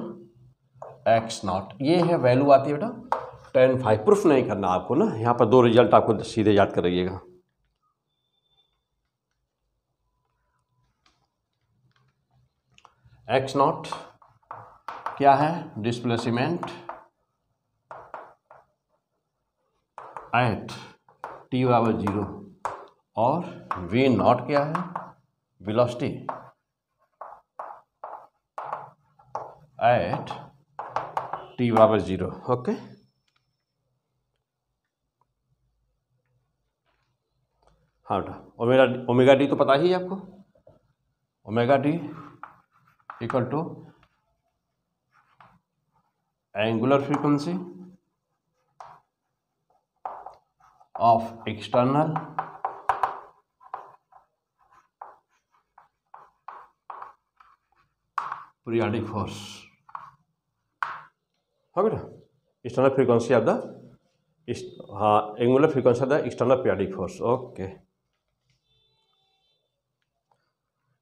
X naught ये है वैल्यू आती है बेटा टेन फाइव प्रूफ नहीं करना आपको ना यहाँ पर दो रिजल्ट आपको सीधे याद कर रहिएगा एक्स नॉट क्या है डिस्प्लेसमेंट एट टी बराबर जीरो और वी नॉट क्या है वेलोसिटी एट टी बराबर जीरो ओके हाँ बेटा ओमेगा ओमेगा डी तो पता ही है आपको omega D equal to angular frequency of external periodic force हाँ बेटा external frequency of the is uh, angular frequency of the external periodic force okay.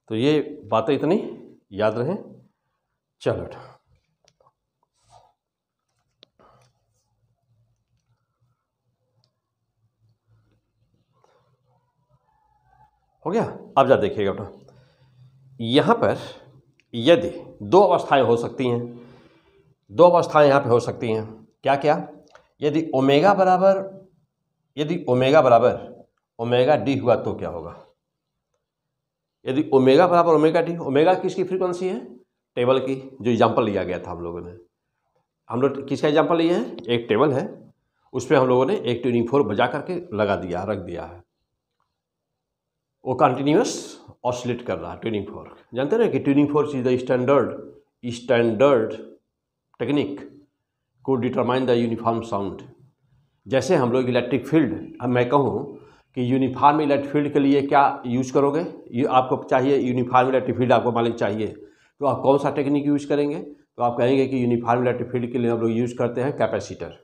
तो ये बातें इतनी याद रहें चलो बेटा हो गया अब जा देखिएगा बेटा यहाँ पर यदि दो अवस्थाएं हो सकती हैं दो अवस्थाएं यहाँ पे हो सकती हैं क्या क्या यदि ओमेगा बराबर यदि ओमेगा बराबर ओमेगा डी हुआ तो क्या होगा यदि ओमेगा बराबर ओमेगा डी ओमेगा किसकी फ्रीक्वेंसी है टेबल की जो एग्जाम्पल लिया गया था हम लोगों ने हम लोग किसका एग्जाम्पल लिए हैं एक टेबल है उस पर हम लोगों ने एक ट्यूनिंग फोर बजा करके लगा दिया रख दिया है वो कंटिन्यूस ऑसलेट कर रहा है ट्यूनिंग फोर्क जानते ना कि tuning force is the standard standard technique को डिटरमाइन द यूनिफॉर्म साउंड जैसे हम लोग इलेक्ट्रिक फील्ड अब मैं कहूँ कि यूनिफॉर्म इलेक्ट्रिक फील्ड के लिए क्या यूज करोगे ये आपको चाहिए यूनिफॉर्म इलेक्ट्रिक फील्ड आपको मालिक चाहिए तो आप कौन सा टेक्निक यूज करेंगे तो आप कहेंगे कि यूनिफॉर्म इलेक्ट्रिक फील्ड के लिए हम लोग यूज करते हैं कैपेसिटर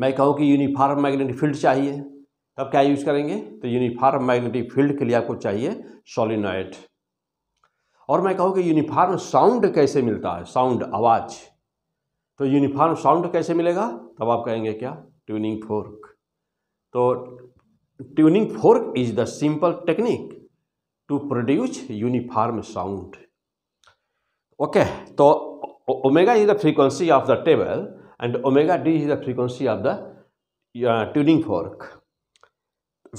मैं कहूँ कि यूनिफॉर्म मैग्नेटिक फील्ड चाहिए तब क्या यूज़ करेंगे तो यूनिफार्म मैग्नेटिक फील्ड के लिए आपको चाहिए सोलिनोइड और मैं कहूँ कि यूनिफार्म साउंड कैसे मिलता है साउंड आवाज़ तो यूनिफार्म साउंड कैसे मिलेगा तब आप कहेंगे क्या ट्यूनिंग फोर्क तो tuning fork is the simple technique to produce uniform sound okay तो omega is the frequency of the table and omega D is the frequency of the tuning fork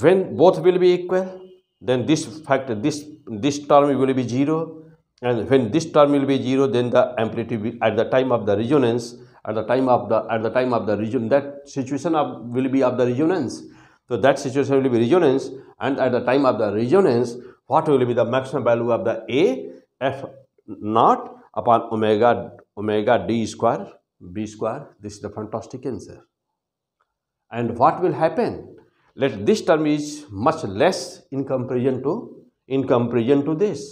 When both will be equal, then this factor, this, this term will be 0 and when this term will be 0, then the amplitude at the time of the resonance, at the time of the, at the time of the region, that situation of, will be of the resonance. So that situation will be resonance and at the time of the resonance, what will be the maximum value of the A F naught upon omega omega D square B square. This is the fantastic answer. And what will happen? let this term is much less in comparison to in comparison to this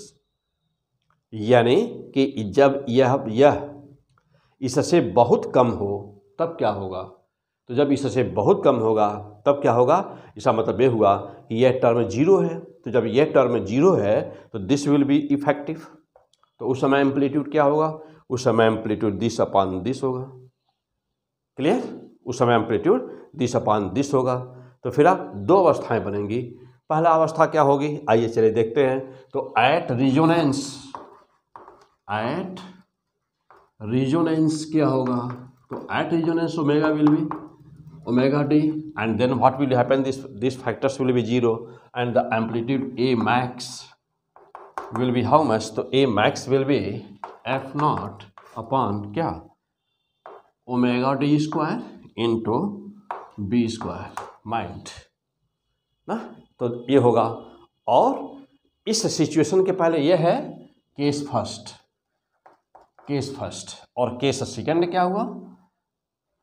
यानी कि जब यह यह इससे बहुत कम हो तब क्या होगा तो जब इससे बहुत कम होगा तब क्या होगा इसका मतलब ये हुआ कि यह टर्म जीरो है तो जब यह टर्म जीरो है तो दिस विल बी इफेक्टिव तो उस समय एम्पलीट्यूड क्या होगा उस समय एम्पलीट्यूड दिस अपान दिस होगा क्लियर उस समय एम्पलीट्यूड दिस अपान दिस होगा तो फिर आप दो अवस्थाएं बनेंगी पहला अवस्था क्या होगी आइए चले देखते हैं तो एट रिजोनेंस एट रिजोनेंस क्या होगा तो at resonance omega will be omega D and then what will happen this this factors will be zero and the amplitude A max will be how much तो A max will be F naught upon क्या omega D square into B square mind ना तो ये होगा और इस situation के पहले ये है केस फर्स्ट केस फर्स्ट और केस सेकंड क्या हुआ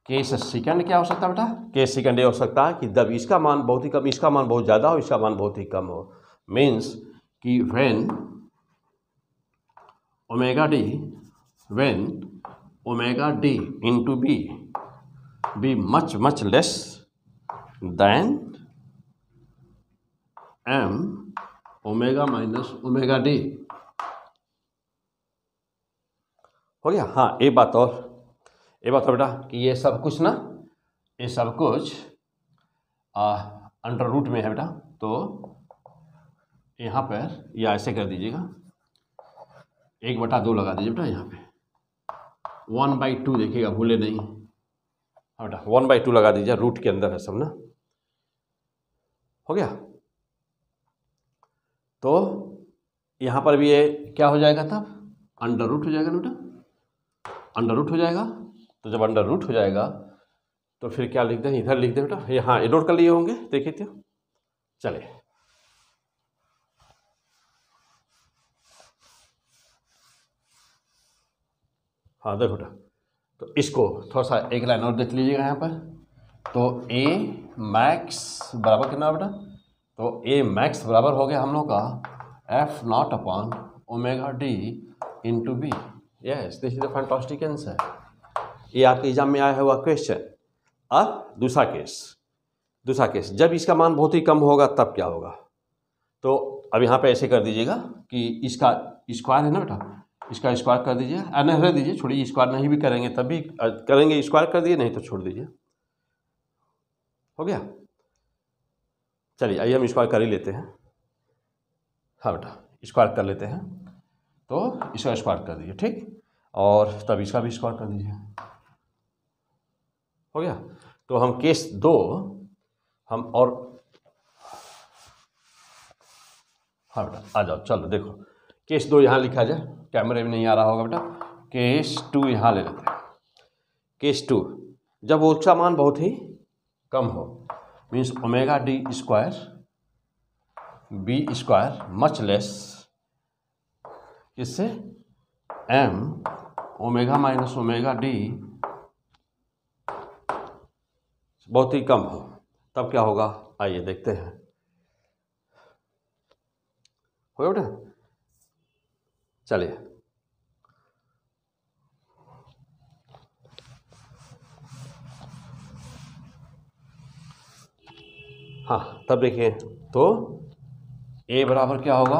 केस सेकंड क्या हो सकता है बेटा केस सेकंड ये हो सकता है कि जब इसका मान बहुत ही कम इसका मान बहुत ज़्यादा हो इसका मान बहुत ही कम हो मीन्स कि when omega D when omega D into B B much much less than M omega minus omega D हो गया हाँ ये बात और ये बात और बेटा कि ये सब कुछ ना ये सब कुछ आ, अंडर रूट में है बेटा तो यहाँ पर या ऐसे कर दीजिएगा एक बटा दो लगा दीजिए बेटा यहाँ पे वन बाई टू देखिएगा भूले नहीं हाँ बेटा वन बाई टू लगा दीजिए रूट के अंदर है सब ना हो गया तो यहां पर भी ये क्या हो जाएगा तब अंडर रूट हो जाएगा बेटा अंडर रूट हो जाएगा तो जब अंडर रूट हो जाएगा तो फिर क्या लिख दें इधर लिख दें बेटा यहाँ ये नोट हाँ, कर लिए होंगे देखिए तो चले हाँ देखो बेटा तो इसको थोड़ा सा एक लाइन और देख लीजिएगा यहाँ पर तो ए मैक्स बराबर कितना बेटा तो ए मैक्स बराबर हो गया हम लोग का F naught upon omega D into B yes this is the fantastic answer ये आपके एग्जाम में आया हुआ क्वेश्चन अब दूसरा केस दूसरा केस जब इसका मान बहुत ही कम होगा तब क्या होगा तो अब यहाँ पे ऐसे कर दीजिएगा कि इसका स्क्वायर है ना बेटा इसका स्क्वायर कर दीजिए नहीं रह दीजिए छोड़िए स्क्वायर नहीं भी करेंगे तभी करेंगे स्क्वायर कर दिए नहीं तो छोड़ दीजिए हो गया चलिए आइए हम स्क्वायर कर ही लेते हैं हाँ बेटा स्क्वायर कर लेते हैं तो इसका स्क्वायर कर दीजिए ठीक और तब इसका भी स्क्वायर कर दीजिए हो गया तो हम केस दो हम और हाँ बेटा आ जाओ चलो देखो केस दो यहाँ लिखा जाए कैमरे में नहीं आ रहा होगा बेटा केस टू यहाँ ले लेते हैं केस टू जब ऊंचा मान बहुत ही कम हो means omega D square B square much less इससे M omega minus omega D बहुत ही कम हो तब क्या होगा आइए देखते हैं हो चलिए हाँ तब देखिए तो ए बराबर क्या होगा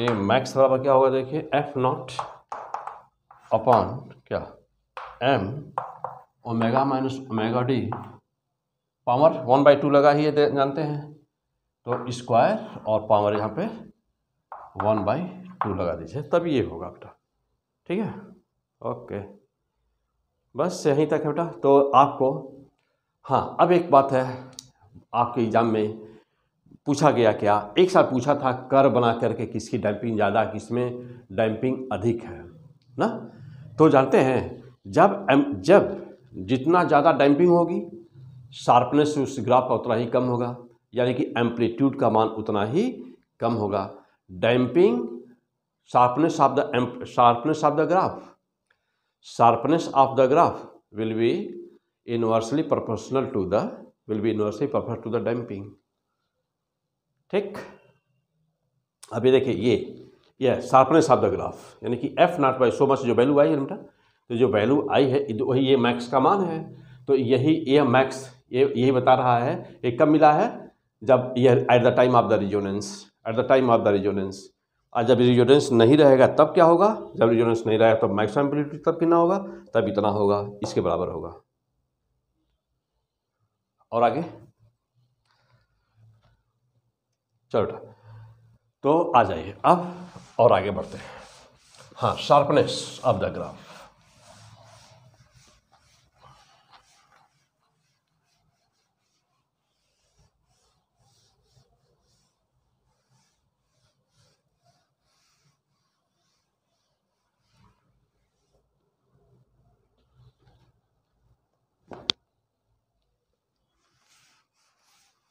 ए मैक्स बराबर क्या होगा देखिए एफ नॉट अपॉन क्या M omega minus omega D power one by two लगा ही है जानते हैं तो स्क्वायर और पावर यहाँ पे वन बाई टू लगा दीजिए तब ये होगा बेटा ठीक है ओके बस यहीं तक है बेटा तो आपको हाँ अब एक बात है आपके एग्ज़ाम में पूछा गया क्या एक साल पूछा था कर बना करके किसकी डैम्पिंग ज़्यादा किसमें डैम्पिंग अधिक है ना तो जानते हैं जब जब जितना ज़्यादा डैम्पिंग होगी शार्पनेस उस ग्राफ का उतना ही कम होगा यानी कि एम्पलीट्यूड का मान उतना ही कम होगा damping sharpness of the sharpness of the graph sharpness of the graph will be inversely proportional to the will be inversely proportional to the damping ठीक अभी देखिए ये ये शार्पनेस ऑफ द ग्राफ यानी कि F naught by so much जो value आई है बेटा तो जो वैल्यू आई है वही ये मैक्स का मान है तो यही ये मैक्स ये यही बता रहा है ये कब मिला है जब ये at the time of the resonance at the time of the resonance और जब रिजोनेंस नहीं रहेगा तब क्या होगा जब रिजोनेंस नहीं रहेगा तब मैक्स एम्पलीट्यूड तब कितना होगा तब इतना होगा इसके बराबर होगा और आगे चलो तो आ जाइए अब और आगे बढ़ते हैं हाँ शार्पनेस ऑफ द ग्राफ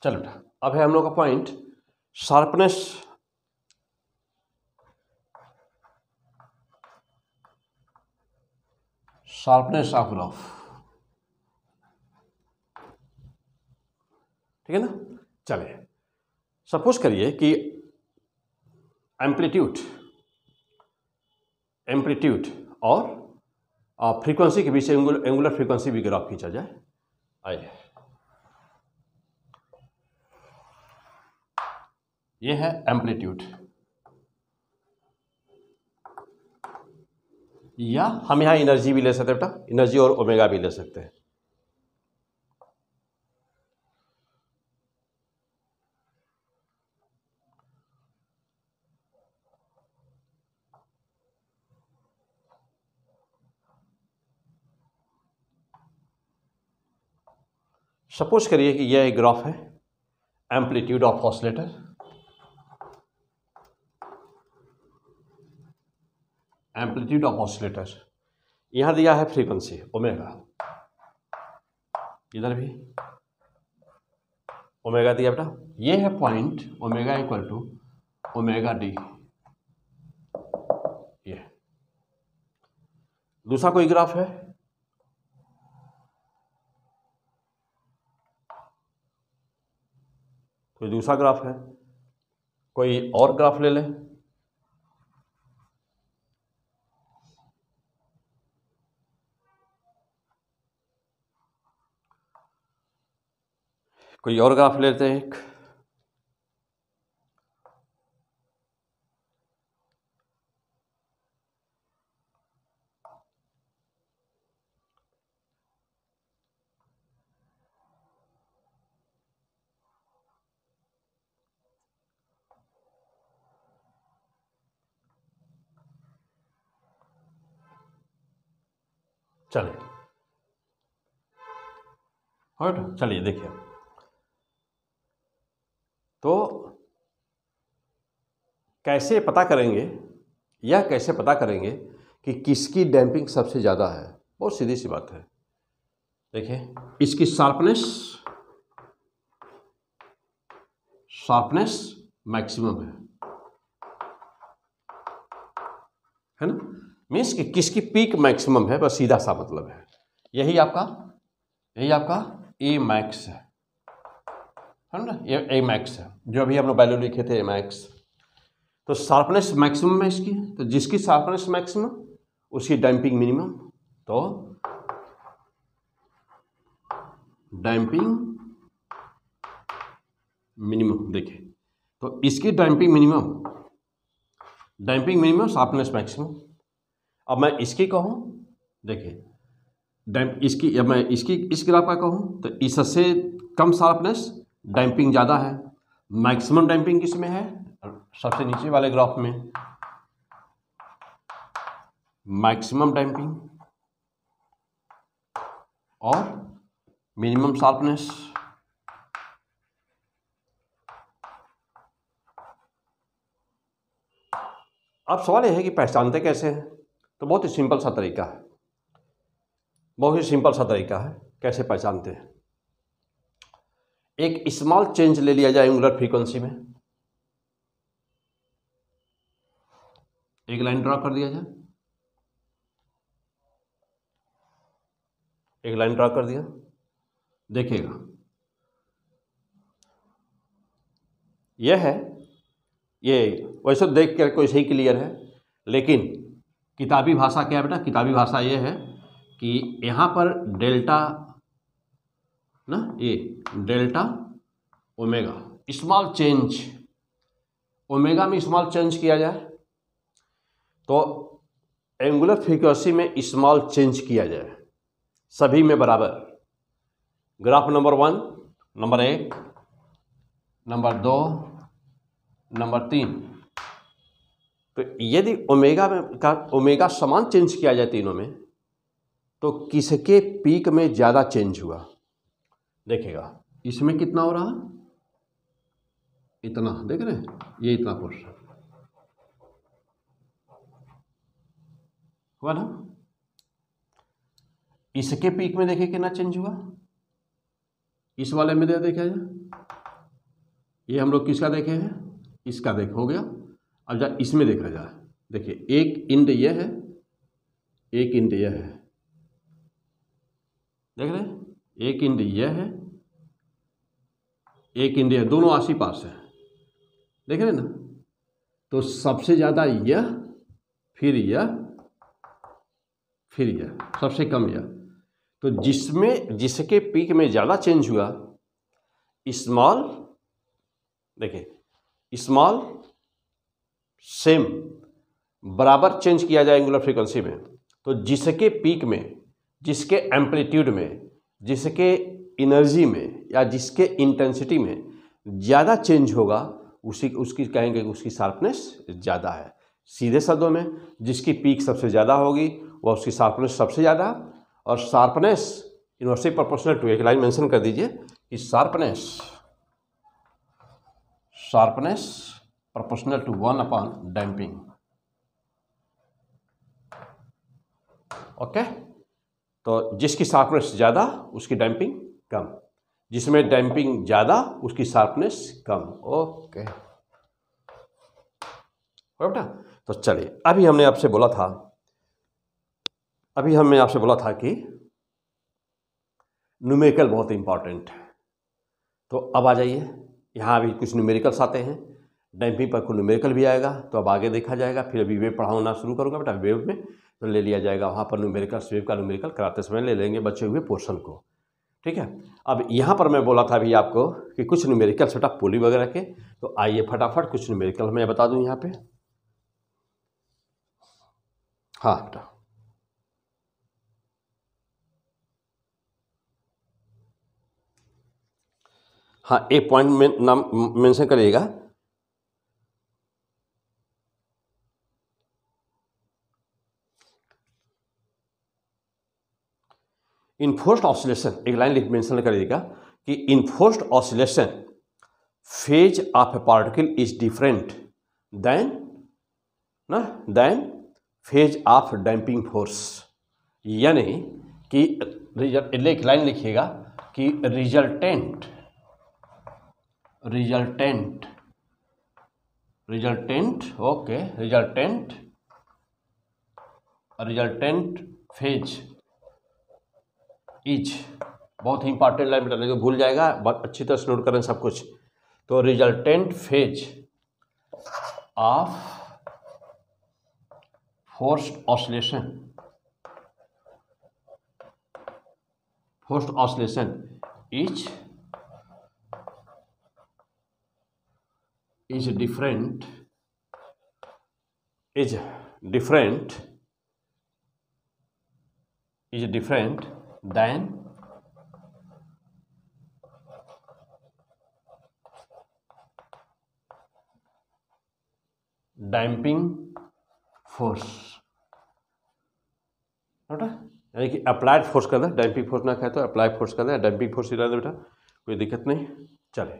चलो बेटा अब है हम लोग का point sharpness sharpness of graph ठीक है ना चले सपोज करिए कि एम्पलीट्यूड एम्पलीट्यूड और फ्रीक्वेंसी के बीच एंगुलर फ्रीक्वेंसी भी ग्राफ खींचा जाए आइए ये है एम्पलीट्यूड या हम यहां एनर्जी भी ले सकते हैं बेटा एनर्जी और ओमेगा भी ले सकते हैं सपोज करिए कि यह एक ग्राफ है amplitude of oscillator amplitude of oscillator यहाँ दिया है फ्रीक्वेंसी ओमेगा इधर भी ओमेगा दिया बेटा ये है point omega equal to omega D ये दूसरा कोई ग्राफ है कोई दूसरा ग्राफ है कोई और ग्राफ ले लें कोई और ग्राफ लेते हैं एक चलिए और चलिए देखिए तो कैसे पता करेंगे या कैसे पता करेंगे कि किसकी डैम्पिंग सबसे ज़्यादा है बहुत सीधी सी बात है देखिए इसकी शार्पनेस शार्पनेस मैक्सिमम है है ना मीन्स कि किसकी पीक मैक्सिमम है बस सीधा सा मतलब है यही आपका यही आपका ए मैक्स है समझा ये ए मैक्स है जो अभी हम लोग वैल्यू लिखे थे ए मैक्स तो शार्पनेस मैक्सिमम है इसकी तो जिसकी शार्पनेस मैक्सिमम उसकी डैम्पिंग मिनिमम तो डैम्पिंग मिनिमम देखिए तो इसकी damping minimum damping minimum sharpness maximum अब मैं इसकी कहूँ देखिए डैम्प इसकी अब मैं इसकी इस ग्राफ का कहूँ तो इससे कम शार्पनेस डैम्पिंग ज़्यादा है मैक्सिमम डैम्पिंग किस में है सबसे नीचे वाले ग्राफ में मैक्सिमम डैम्पिंग और मिनिमम शार्पनेस अब सवाल यह है कि पहचानते कैसे हैं तो बहुत ही सिंपल सा तरीका है बहुत ही सिंपल सा तरीका है कैसे पहचानते हैं एक स्मॉल चेंज ले लिया जाए एंगुलर फ्रीक्वेंसी में एक लाइन ड्रॉ कर दिया जाए एक लाइन ड्रॉ कर दिया देखिएगा यह है ये वैसे तो देख कर कोई सही क्लियर है लेकिन किताबी भाषा क्या है बेटा किताबी भाषा यह है कि यहाँ पर डेल्टा ना ये delta omega small change omega में स्मॉल चेंज किया जाए तो एंगुलर फ्रिक्वेंसी में स्मॉल चेंज किया जाए सभी में बराबर ग्राफ नंबर वन नंबर एक नंबर दो नंबर तीन तो यदि ओमेगा में का ओमेगा समान चेंज किया जाए तीनों में तो किसके पीक में ज़्यादा चेंज हुआ देखेगा इसमें कितना हो रहा इतना देख रहे हैं ये इतना पोर्शन हुआ ना इसके पीक में देखिए कितना चेंज हुआ इस वाले में देखा जाए ये हम लोग किसका देखे हैं इसका देख हो गया अब जा इसमें देखा जाए देखिए एक इंड ये है एक इंड यह है देख रहे हैं एक इंड यह है एक इंडिया दोनों आसी पास है देख रहे ना तो सबसे ज़्यादा यह फिर यह फिर यह सबसे कम यह तो जिसमें जिसके पीक में ज़्यादा चेंज हुआ स्मॉल देखिए स्मॉल सेम बराबर चेंज किया जाए एंगुलर फ्रीक्वेंसी में तो जिसके पीक में जिसके एम्पलीट्यूड में जिसके एनर्जी में या जिसके इंटेंसिटी में ज़्यादा चेंज होगा उसी उसकी कहेंगे कि उसकी शार्पनेस ज़्यादा है सीधे शब्दों में जिसकी पीक सबसे ज़्यादा होगी वह उसकी शार्पनेस सबसे ज़्यादा और शार्पनेस यूनिवर्सिटी प्रोपोर्शनल टू एक लाइन मेंशन कर दीजिए कि sharpness sharpness proportional to one upon damping okay तो जिसकी शार्पनेस ज़्यादा उसकी डैम्पिंग कम जिसमें डैम्पिंग ज़्यादा उसकी शार्पनेस कम ओके बेटा तो चलिए अभी हमने आपसे बोला था अभी हमने आपसे बोला था कि न्यूमेरिकल बहुत इंपॉर्टेंट है तो अब आ जाइए यहाँ अभी कुछ न्यूमेरिकल्स आते हैं डैम्पिंग पर कुछ न्यूमेरिकल भी आएगा तो अब आगे देखा जाएगा फिर अभी वेव पढ़ाना शुरू करूँगा बेटा वेव में तो ले लिया जाएगा वहाँ पर न्यूमेरिकल वेव का न्यूमेरिकल कराते समय ले लेंगे बचे हुए पोर्सन को ठीक है अब यहाँ पर मैं बोला था अभी आपको कि कुछ न्यूमेरिकल छोटा पोली वगैरह के तो आइए फटाफट कुछ न्यूमेरिकल मैं बता दूँ यहाँ पे हाँ बेटा हाँ एक पॉइंट में नाम मेंशन करिएगा इन्फोर्स्ड ऑसिलेशन एक लाइन लिख मेंशन करिएगा कि in forced oscillation phase of a particle is different than ना than phase of damping force यानी कि एक लाइन लिखिएगा कि resultant resultant resultant okay resultant resultant phase is बहुत ही इंपॉर्टेंट लाइन बता को भूल जाएगा बहुत अच्छी तरह से नोट करें सब कुछ तो resultant phase of forced oscillation forced oscillation is different is different is different than damping force बेटा यानी कि अप्लाइड फोर्स कर दे डैम्पिंग फोर्स ना कहे तो अप्लाइड फोर्स कर दे डैम्पिंग फोर्स ही रहना बेटा कोई दिक्कत नहीं चले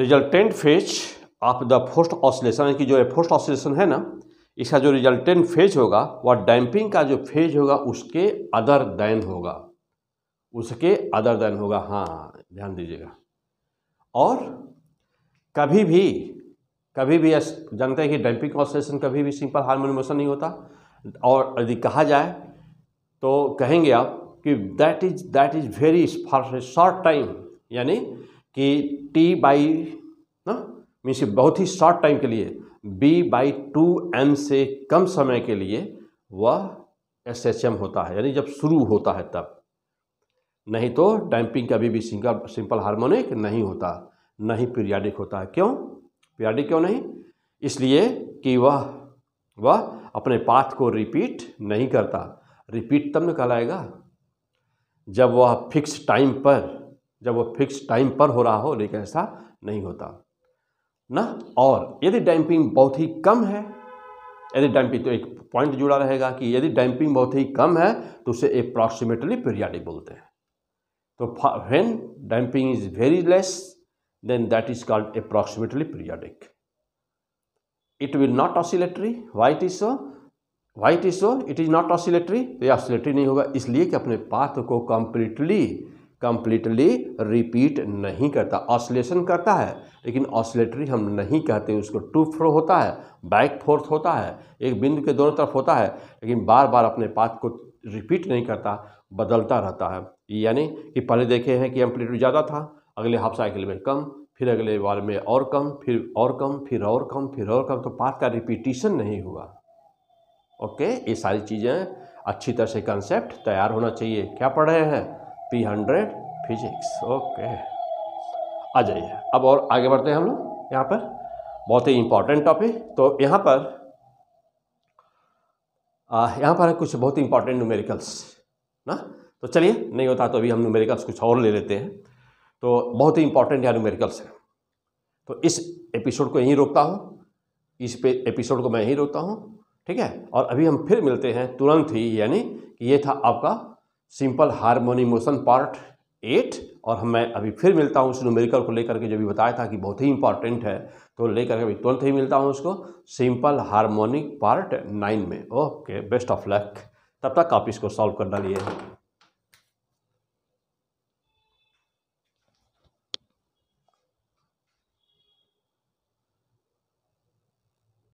resultant phase of the forced oscillation यानी कि जो फोर्स्ट ऑसिलेशन है ना इसका जो रिजल्टेंट फेज होगा वह डैम्पिंग का जो फेज होगा उसके अदर दैन होगा उसके अदर दैन होगा हाँ ध्यान दीजिएगा और कभी भी कभी भी जानते हैं कि डैम्पिंग ऑसिलेशन कभी भी सिंपल हार्मोन मोशन नहीं होता और यदि कहा जाए तो कहेंगे आप कि that is that is very for short time यानी कि टी बाई ना मीन्स बहुत ही शॉर्ट टाइम के लिए b बाई टू एम से कम समय के लिए वह एस एच एम होता है यानी जब शुरू होता है तब नहीं तो डैम्पिंग कभी भी सिंगल सिंपल हार्मोनिक नहीं होता नहीं पीरियाडिक होता है क्यों पीरियाडिक क्यों नहीं इसलिए कि वह वह अपने पाथ को रिपीट नहीं करता रिपीट तब न कहलाएगा जब वह फिक्स टाइम पर जब वह फिक्स टाइम पर हो रहा हो लेकिन ऐसा नहीं होता ना और यदि डैम्पिंग बहुत ही कम है यदि डैम्पिंग तो एक पॉइंट जुड़ा रहेगा कि यदि डैम्पिंग बहुत ही कम है तो उसे अप्रॉक्सीमेटली पीरियाडिक बोलते हैं तो when damping is very less than that is called approximately periodic it will not oscillatory why it is so why it is so it is not oscillatory तो ये ऑसिलेटरी नहीं होगा इसलिए कि अपने पाथ को कंप्लीटली कंप्लीटली रिपीट नहीं करता ऑसलेशन करता है लेकिन ऑसलेटरी हम नहीं कहते उसको टू फ्रो होता है बैक फोर्थ होता है एक बिंदु के दोनों तरफ होता है लेकिन बार बार अपने पाथ को रिपीट नहीं करता बदलता रहता है यानी कि पहले देखे हैं कि एम्पलीट्यूड ज़्यादा था अगले हाफ साइकिल में कम फिर अगले बार में और कम फिर और कम फिर और कम फिर और कम तो पाथ का रिपीटिशन नहीं हुआ ओके ये सारी चीज़ें अच्छी तरह से कंसेप्ट तैयार होना चाहिए क्या पढ़ रहे हैं पी हंड्रेड फिजिक्स ओके आ जाइए अब और आगे बढ़ते हैं हम लोग यहाँ पर बहुत ही इंपॉर्टेंट टॉपिक तो यहाँ पर आ, यहाँ पर कुछ बहुत ही इंपॉर्टेंट न्यूमेरिकल्स ना तो चलिए नहीं होता तो अभी हम न्यूमेरिकल्स कुछ और ले लेते हैं तो बहुत ही इंपॉर्टेंट यहाँ न्यूमेरिकल्स है तो इस एपिसोड को यहीं रोकता हूँ इस पे एपिसोड को मैं यहीं रोकता हूँ ठीक है और अभी हम फिर मिलते हैं तुरंत ही यानी कि ये था आपका simple harmonic motion part eight और मैं अभी फिर मिलता हूँ उस न्यूमेरिकल को लेकर के जो भी बताया था कि बहुत ही इंपॉर्टेंट है तो लेकर के अभी तुरंत ही मिलता हूँ उसको सिंपल हारमोनिक पार्ट नाइन में ओके बेस्ट ऑफ लक तब तक आप इसको सॉल्व कर डालिए